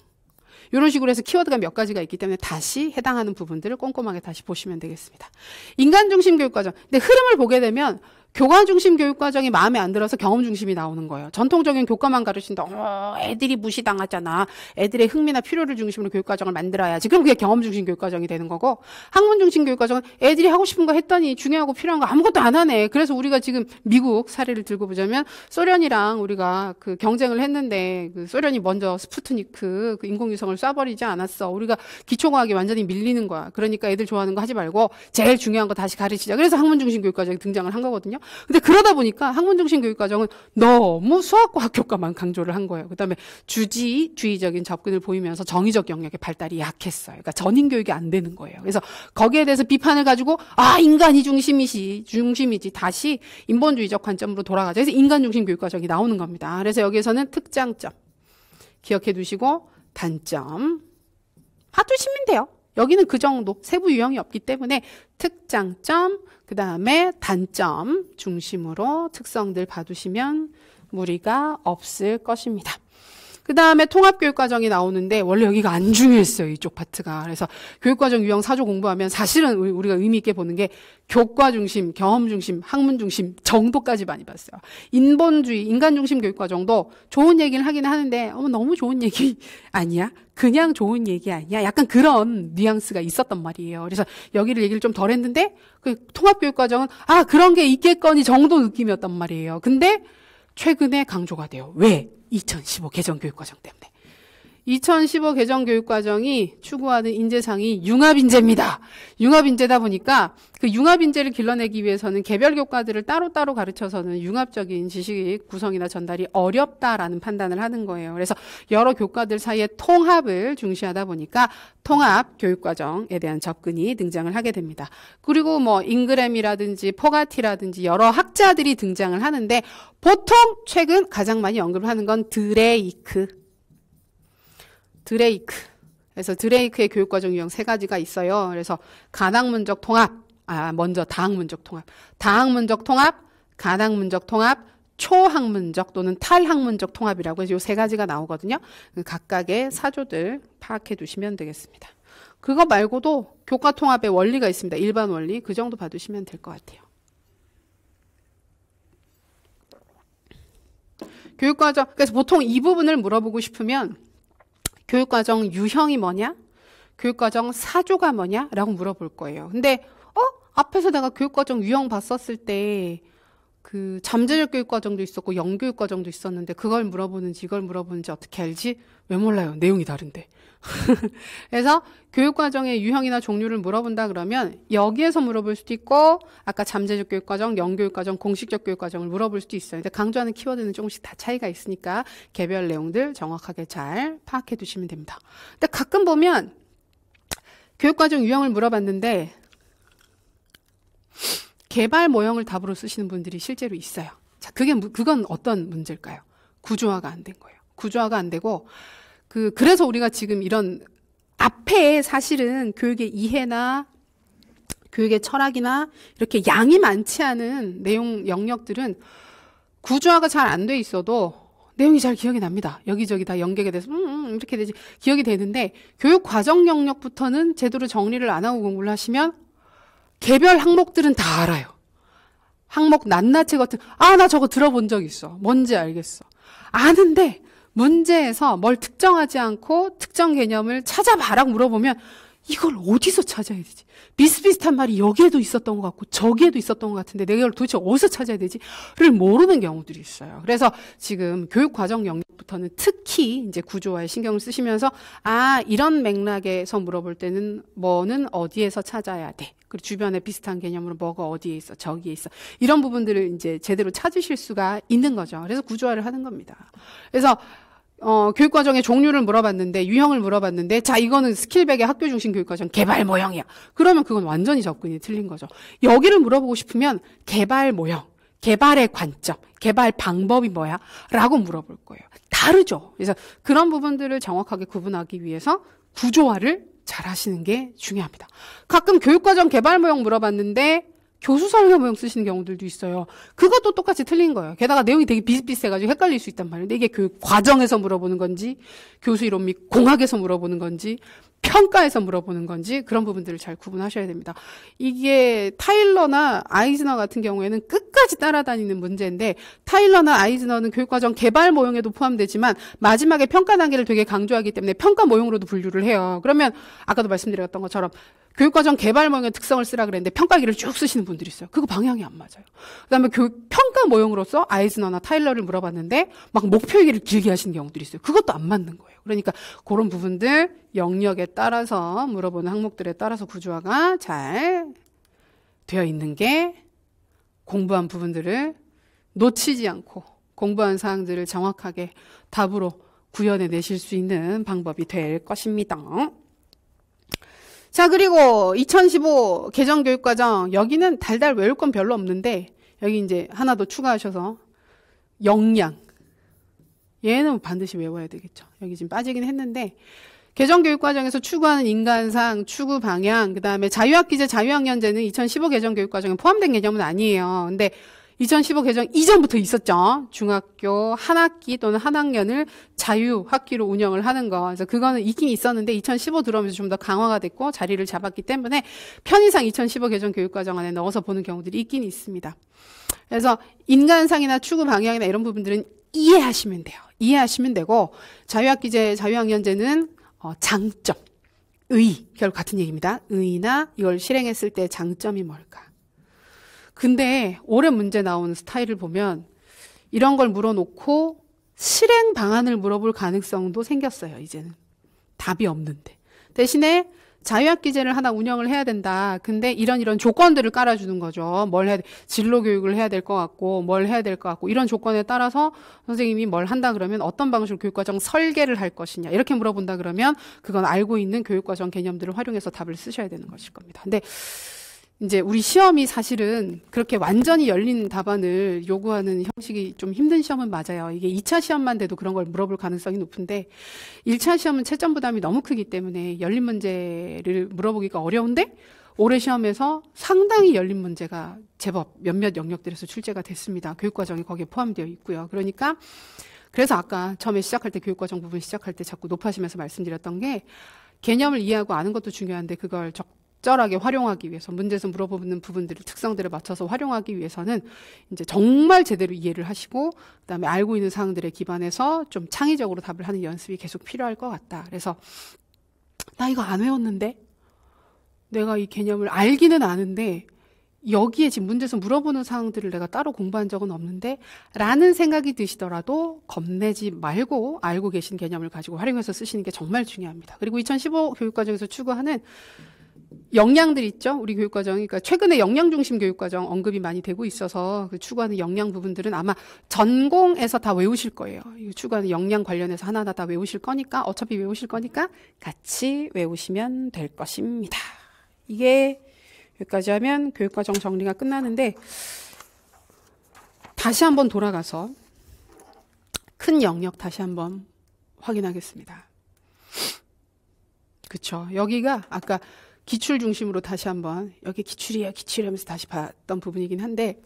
이런 식으로 해서 키워드가 몇 가지가 있기 때문에 다시 해당하는 부분들을 꼼꼼하게 다시 보시면 되겠습니다. 인간 중심 교육 과정. 근데 흐름을 보게 되면 교과 중심 교육 과정이 마음에 안 들어서 경험 중심이 나오는 거예요. 전통적인 교과만 가르친다. 어, 애들이 무시당하잖아. 애들의 흥미나 필요를 중심으로 교육 과정을 만들어야지. 그럼 그게 경험 중심 교육 과정이 되는 거고 학문 중심 교육 과정은 애들이 하고 싶은 거 했더니 중요하고 필요한 거 아무것도 안 하네. 그래서 우리가 지금 미국 사례를 들고 보자면 소련이랑 우리가 그 경쟁을 했는데 그 소련이 먼저 스푸트니크 그 인공위성을 쏴버리지 않았어. 우리가 기초과학이 완전히 밀리는 거야. 그러니까 애들 좋아하는 거 하지 말고 제일 중요한 거 다시 가르치자. 그래서 학문 중심 교육 과정이 등장을 한 거거든요. 근데 그러다 보니까 학문중심 교육과정은 너무 수학과 학교과만 강조를 한 거예요. 그 다음에 주지주의적인 접근을 보이면서 정의적 영역의 발달이 약했어요. 그러니까 전인교육이 안 되는 거예요. 그래서 거기에 대해서 비판을 가지고 아 인간이 중심이지 중심이지 다시 인본주의적 관점으로 돌아가자. 그래서 인간중심 교육과정이 나오는 겁니다. 그래서 여기에서는 특장점 기억해 두시고 단점 하두시면 돼요. 여기는 그 정도 세부 유형이 없기 때문에 특장점 그 다음에 단점 중심으로 특성들 봐두시면 무리가 없을 것입니다. 그 다음에 통합교육과정이 나오는데 원래 여기가 안 중요했어요. 이쪽 파트가. 그래서 교육과정 유형 사조 공부하면 사실은 우리가 의미 있게 보는 게 교과 중심, 경험 중심, 학문 중심 정도까지 많이 봤어요. 인본주의, 인간 중심 교육과정도 좋은 얘기를 하긴 하는데 어머 너무 좋은 얘기 아니야? 그냥 좋은 얘기 아니야? 약간 그런 뉘앙스가 있었단 말이에요. 그래서 여기를 얘기를 좀 덜 했는데 그 통합교육과정은 아 그런 게 있겠거니 정도 느낌이었단 말이에요. 근데 최근에 강조가 돼요. 왜? 2015 개정교육과정 때문에 2015 개정 교육과정이 추구하는 인재상이 융합인재입니다. 융합인재다 보니까 그 융합인재를 길러내기 위해서는 개별 교과들을 따로따로 가르쳐서는 융합적인 지식 구성이나 전달이 어렵다라는 판단을 하는 거예요. 그래서 여러 교과들 사이의 통합을 중시하다 보니까 통합 교육과정에 대한 접근이 등장을 하게 됩니다. 그리고 뭐 잉그램이라든지 포가티라든지 여러 학자들이 등장을 하는데 보통 최근 가장 많이 언급을 하는 건 드레이크 드레이크. 그래서 드레이크의 교육과정 유형 세 가지가 있어요. 그래서 가학문적 통합, 아 먼저 다학문적 통합, 다학문적 통합, 가학문적 통합, 초학문적 또는 탈학문적 통합이라고 해서 이 세 가지가 나오거든요. 그 각각의 사조들 파악해 두시면 되겠습니다. 그거 말고도 교과 통합의 원리가 있습니다. 일반 원리 그 정도 봐두시면 될 것 같아요. 교육과정 그래서 보통 이 부분을 물어보고 싶으면 교육과정 유형이 뭐냐? 교육과정 사조가 뭐냐? 라고 물어볼 거예요. 근데, 어? 앞에서 내가 교육과정 유형 봤었을 때 그잠재적 교육 과정도 있었고 영교육 과정도 있었는데 그걸 물어보는지 이걸 물어보는지 어떻게 알지? 왜 몰라요? 내용이 다른데. [LAUGHS] 그래서 교육 과정의 유형이나 종류를 물어본다 그러면 여기에서 물어볼 수도 있고 아까 잠재적 교육 과정, 영교육 과정, 공식적 교육 과정을 물어볼 수도 있어요. 근데 강조하는 키워드는 조금씩 다 차이가 있으니까 개별 내용들 정확하게 잘 파악해 두시면 됩니다. 근데 가끔 보면 교육 과정 유형을 물어봤는데 개발 모형을 답으로 쓰시는 분들이 실제로 있어요. 자, 그게 그건 어떤 문제일까요? 구조화가 안 된 거예요. 구조화가 안 되고 그 그래서 우리가 지금 이런 앞에 사실은 교육의 이해나 교육의 철학이나 이렇게 양이 많지 않은 내용 영역들은 구조화가 잘 안 돼 있어도 내용이 잘 기억이 납니다. 여기저기 다 연계가 돼서 음, 음 이렇게 되지 기억이 되는데 교육 과정 영역부터는 제대로 정리를 안 하고 공부를 하시면 개별 항목들은 다 알아요. 항목 낱낱이 같은 아 나 저거 들어본 적 있어. 뭔지 알겠어. 아는데 문제에서 뭘 특정하지 않고 특정 개념을 찾아봐라고 물어보면 이걸 어디서 찾아야 되지? 비슷비슷한 말이 여기에도 있었던 것 같고 저기에도 있었던 것 같은데 내가 이걸 도대체 어디서 찾아야 되지?를 모르는 경우들이 있어요. 그래서 지금 교육 과정 영역부터는 특히 이제 구조화에 신경을 쓰시면서 아 이런 맥락에서 물어볼 때는 뭐는 어디에서 찾아야 돼? 그리고 주변에 비슷한 개념으로 뭐가 어디에 있어, 저기에 있어. 이런 부분들을 이제 제대로 찾으실 수가 있는 거죠. 그래서 구조화를 하는 겁니다. 그래서 어, 교육과정의 종류를 물어봤는데, 유형을 물어봤는데, 자, 이거는 스킬백의 학교 중심 교육과정 개발 모형이야. 그러면 그건 완전히 접근이 틀린 거죠. 여기를 물어보고 싶으면 개발 모형, 개발의 관점, 개발 방법이 뭐야? 라고 물어볼 거예요. 다르죠. 그래서 그런 부분들을 정확하게 구분하기 위해서 구조화를 잘 하시는 게 중요합니다. 가끔 교육과정 개발모형 물어봤는데 교수 설명명 쓰시는 경우들도 있어요. 그것도 똑같이 틀린 거예요. 게다가 내용이 되게 비슷비슷해가지고 헷갈릴 수 있단 말이에요. 근데 이게 그 과정에서 물어보는 건지, 교수 이론 및 공학에서 물어보는 건지, 평가에서 물어보는 건지 그런 부분들을 잘 구분하셔야 됩니다. 이게 타일러나 아이즈너 같은 경우에는 끝까지 따라다니는 문제인데 타일러나 아이즈너는 교육과정 개발 모형에도 포함되지만 마지막에 평가 단계를 되게 강조하기 때문에 평가 모형으로도 분류를 해요. 그러면 아까도 말씀드렸던 것처럼 교육과정 개발 모형의 특성을 쓰라 그랬는데 평가기를 쭉 쓰시는 분들이 있어요. 그거 방향이 안 맞아요. 그다음에 교육 그 평가 모형으로서 아이즈너나 타일러를 물어봤는데 막 목표 얘기를 길게 하시는 경우들이 있어요. 그것도 안 맞는 거예요. 그러니까 그런 부분들 영역에 따라서 물어보는 항목들에 따라서 구조화가 잘 되어 있는 게 공부한 부분들을 놓치지 않고 공부한 사항들을 정확하게 답으로 구현해 내실 수 있는 방법이 될 것입니다. 자, 그리고 2015 개정 교육과정. 여기는 달달 외울 건 별로 없는데, 여기 이제 하나 더 추가하셔서, 역량. 얘는 반드시 외워야 되겠죠. 여기 지금 빠지긴 했는데, 개정 교육과정에서 추구하는 인간상, 추구 방향, 그 다음에 자유학기제, 자유학년제는 2015 개정 교육과정에 포함된 개념은 아니에요. 근데 2015 개정 이전부터 있었죠. 중학교 한 학기 또는 한 학년을 자유학기로 운영을 하는 거. 그래서 그거는 있긴 있었는데 2015 들어오면서 좀 더 강화가 됐고 자리를 잡았기 때문에 편의상 2015 개정 교육과정 안에 넣어서 보는 경우들이 있긴 있습니다. 그래서 인간상이나 추구 방향이나 이런 부분들은 이해하시면 돼요. 이해하시면 되고 자유학기제, 자유학년제는 어, 장점, 의, 결국 같은 얘기입니다. 의나 이걸 실행했을 때 장점이 뭘까? 근데 올해 문제 나온 스타일을 보면 이런 걸 물어놓고 실행 방안을 물어볼 가능성도 생겼어요, 이제는. 답이 없는데. 대신에 자유학 기제를 하나 운영을 해야 된다. 근데 이런 이런 조건들을 깔아주는 거죠. 뭘 해야, 돼. 진로 교육을 해야 될 것 같고, 뭘 해야 될 것 같고, 이런 조건에 따라서 선생님이 뭘 한다 그러면 어떤 방식으로 교육과정 설계를 할 것이냐. 이렇게 물어본다 그러면 그건 알고 있는 교육과정 개념들을 활용해서 답을 쓰셔야 되는 것일 겁니다. 근데 이제 우리 시험이 사실은 그렇게 완전히 열린 답안을 요구하는 형식이 좀 힘든 시험은 맞아요. 이게 2차 시험만 돼도 그런 걸 물어볼 가능성이 높은데 1차 시험은 채점 부담이 너무 크기 때문에 열린 문제를 물어보기가 어려운데 올해 시험에서 상당히 열린 문제가 제법 몇몇 영역들에서 출제가 됐습니다. 교육과정이 거기에 포함되어 있고요. 그러니까 그래서 아까 처음에 시작할 때 교육과정 부분 시작할 때 자꾸 높아지면서 말씀드렸던 게 개념을 이해하고 아는 것도 중요한데 그걸 적 적절하게 활용하기 위해서 문제에서 물어보는 부분들을 특성들을 맞춰서 활용하기 위해서는 이제 정말 제대로 이해를 하시고 그다음에 알고 있는 사항들에 기반해서 좀 창의적으로 답을 하는 연습이 계속 필요할 것 같다. 그래서 나 이거 안 외웠는데 내가 이 개념을 알기는 아는데 여기에 지금 문제에서 물어보는 사항들을 내가 따로 공부한 적은 없는데 라는 생각이 드시더라도 겁내지 말고 알고 계신 개념을 가지고 활용해서 쓰시는 게 정말 중요합니다. 그리고 2015 교육 과정에서 추구하는 역량들 있죠? 우리 교육과정. 그러니까 최근에 역량 중심 교육과정 언급이 많이 되고 있어서 그 추구하는 역량 부분들은 아마 전공에서 다 외우실 거예요. 이 추구하는 역량 관련해서 하나하나 다 외우실 거니까 어차피 외우실 거니까 같이 외우시면 될 것입니다. 이게 여기까지 하면 교육과정 정리가 끝나는데 다시 한번 돌아가서 큰 영역 다시 한번 확인하겠습니다. 그쵸. 여기가 아까 기출 중심으로 다시 한번 여기 기출이에요 기출하면서 다시 봤던 부분이긴 한데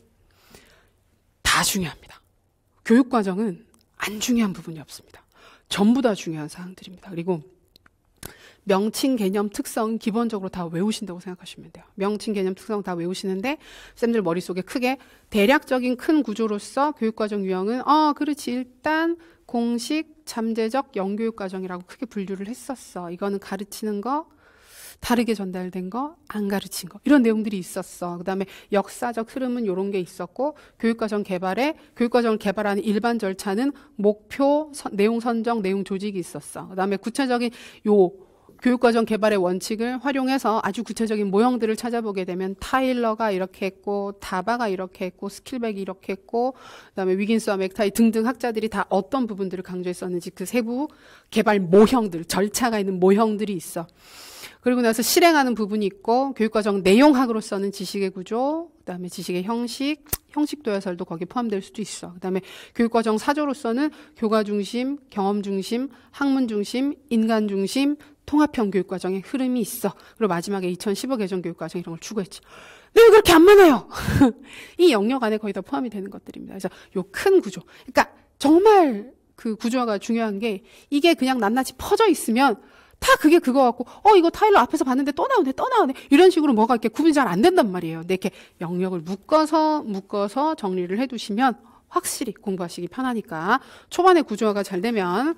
다 중요합니다. 교육 과정은 안 중요한 부분이 없습니다. 전부 다 중요한 사항들입니다. 그리고 명칭 개념 특성 기본적으로 다 외우신다고 생각하시면 돼요. 명칭 개념 특성 다 외우시는데 쌤들 머릿속에 크게 대략적인 큰 구조로서 교육과정 유형은 어 그렇지 일단 공식 잠재적 영교육 과정이라고 크게 분류를 했었어. 이거는 가르치는 거 다르게 전달된 거, 안 가르친 거 이런 내용들이 있었어. 그다음에 역사적 흐름은 이런 게 있었고 교육과정 개발에 교육과정을 개발하는 일반 절차는 목표, 선, 내용 선정, 내용 조직이 있었어. 그다음에 구체적인 요 교육과정 개발의 원칙을 활용해서 아주 구체적인 모형들을 찾아보게 되면 타일러가 이렇게 했고 다바가 이렇게 했고 스킬백이 이렇게 했고 그다음에 위긴스와 맥타이 등등 학자들이 다 어떤 부분들을 강조했었는지 그 세부 개발 모형들 절차가 있는 모형들이 있어. 그리고 나서 실행하는 부분이 있고 교육과정 내용학으로서는 지식의 구조, 그다음에 지식의 형식, 형식 도야설도 거기에 포함될 수도 있어. 그다음에 교육과정 사조로서는 교과 중심, 경험 중심, 학문 중심, 인간 중심, 통합형 교육과정의 흐름이 있어. 그리고 마지막에 2015 개정 교육과정 이런 걸 추구했죠. 네, 그렇게 안 많아요. [LAUGHS] 이 영역 안에 거의 다 포함이 되는 것들입니다. 그래서 요 큰 구조. 그러니까 정말 그 구조화가 중요한 게 이게 그냥 낱낱이 퍼져 있으면 다 그게 그거 같고 어 이거 타일러 앞에서 봤는데 또 나오네 또 나오네 이런 식으로 뭐가 이렇게 구분이 잘 안 된단 말이에요. 근데 이렇게 영역을 묶어서 묶어서 정리를 해두시면 확실히 공부하시기 편하니까 초반에 구조화가 잘 되면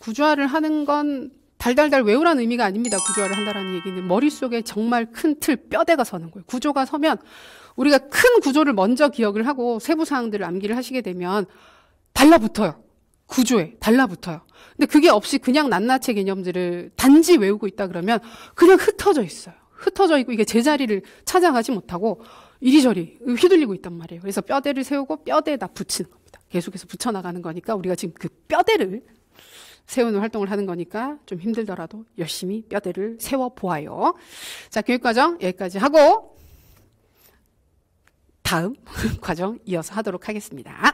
구조화를 하는 건 달달달 외우라는 의미가 아닙니다. 구조화를 한다라는 얘기는 머릿속에 정말 큰 틀, 뼈대가 서는 거예요. 구조가 서면 우리가 큰 구조를 먼저 기억을 하고 세부 사항들을 암기를 하시게 되면 달라붙어요. 구조에 달라붙어요. 근데 그게 없이 그냥 낱낱의 개념들을 단지 외우고 있다 그러면 그냥 흩어져 있어요. 흩어져 있고 이게 제자리를 찾아가지 못하고 이리저리 휘둘리고 있단 말이에요. 그래서 뼈대를 세우고 뼈대에다 붙이는 겁니다. 계속해서 붙여나가는 거니까 우리가 지금 그 뼈대를 세우는 활동을 하는 거니까 좀 힘들더라도 열심히 뼈대를 세워 보아요. 자, 교육과정 여기까지 하고 다음 [LAUGHS] 과정 이어서 하도록 하겠습니다.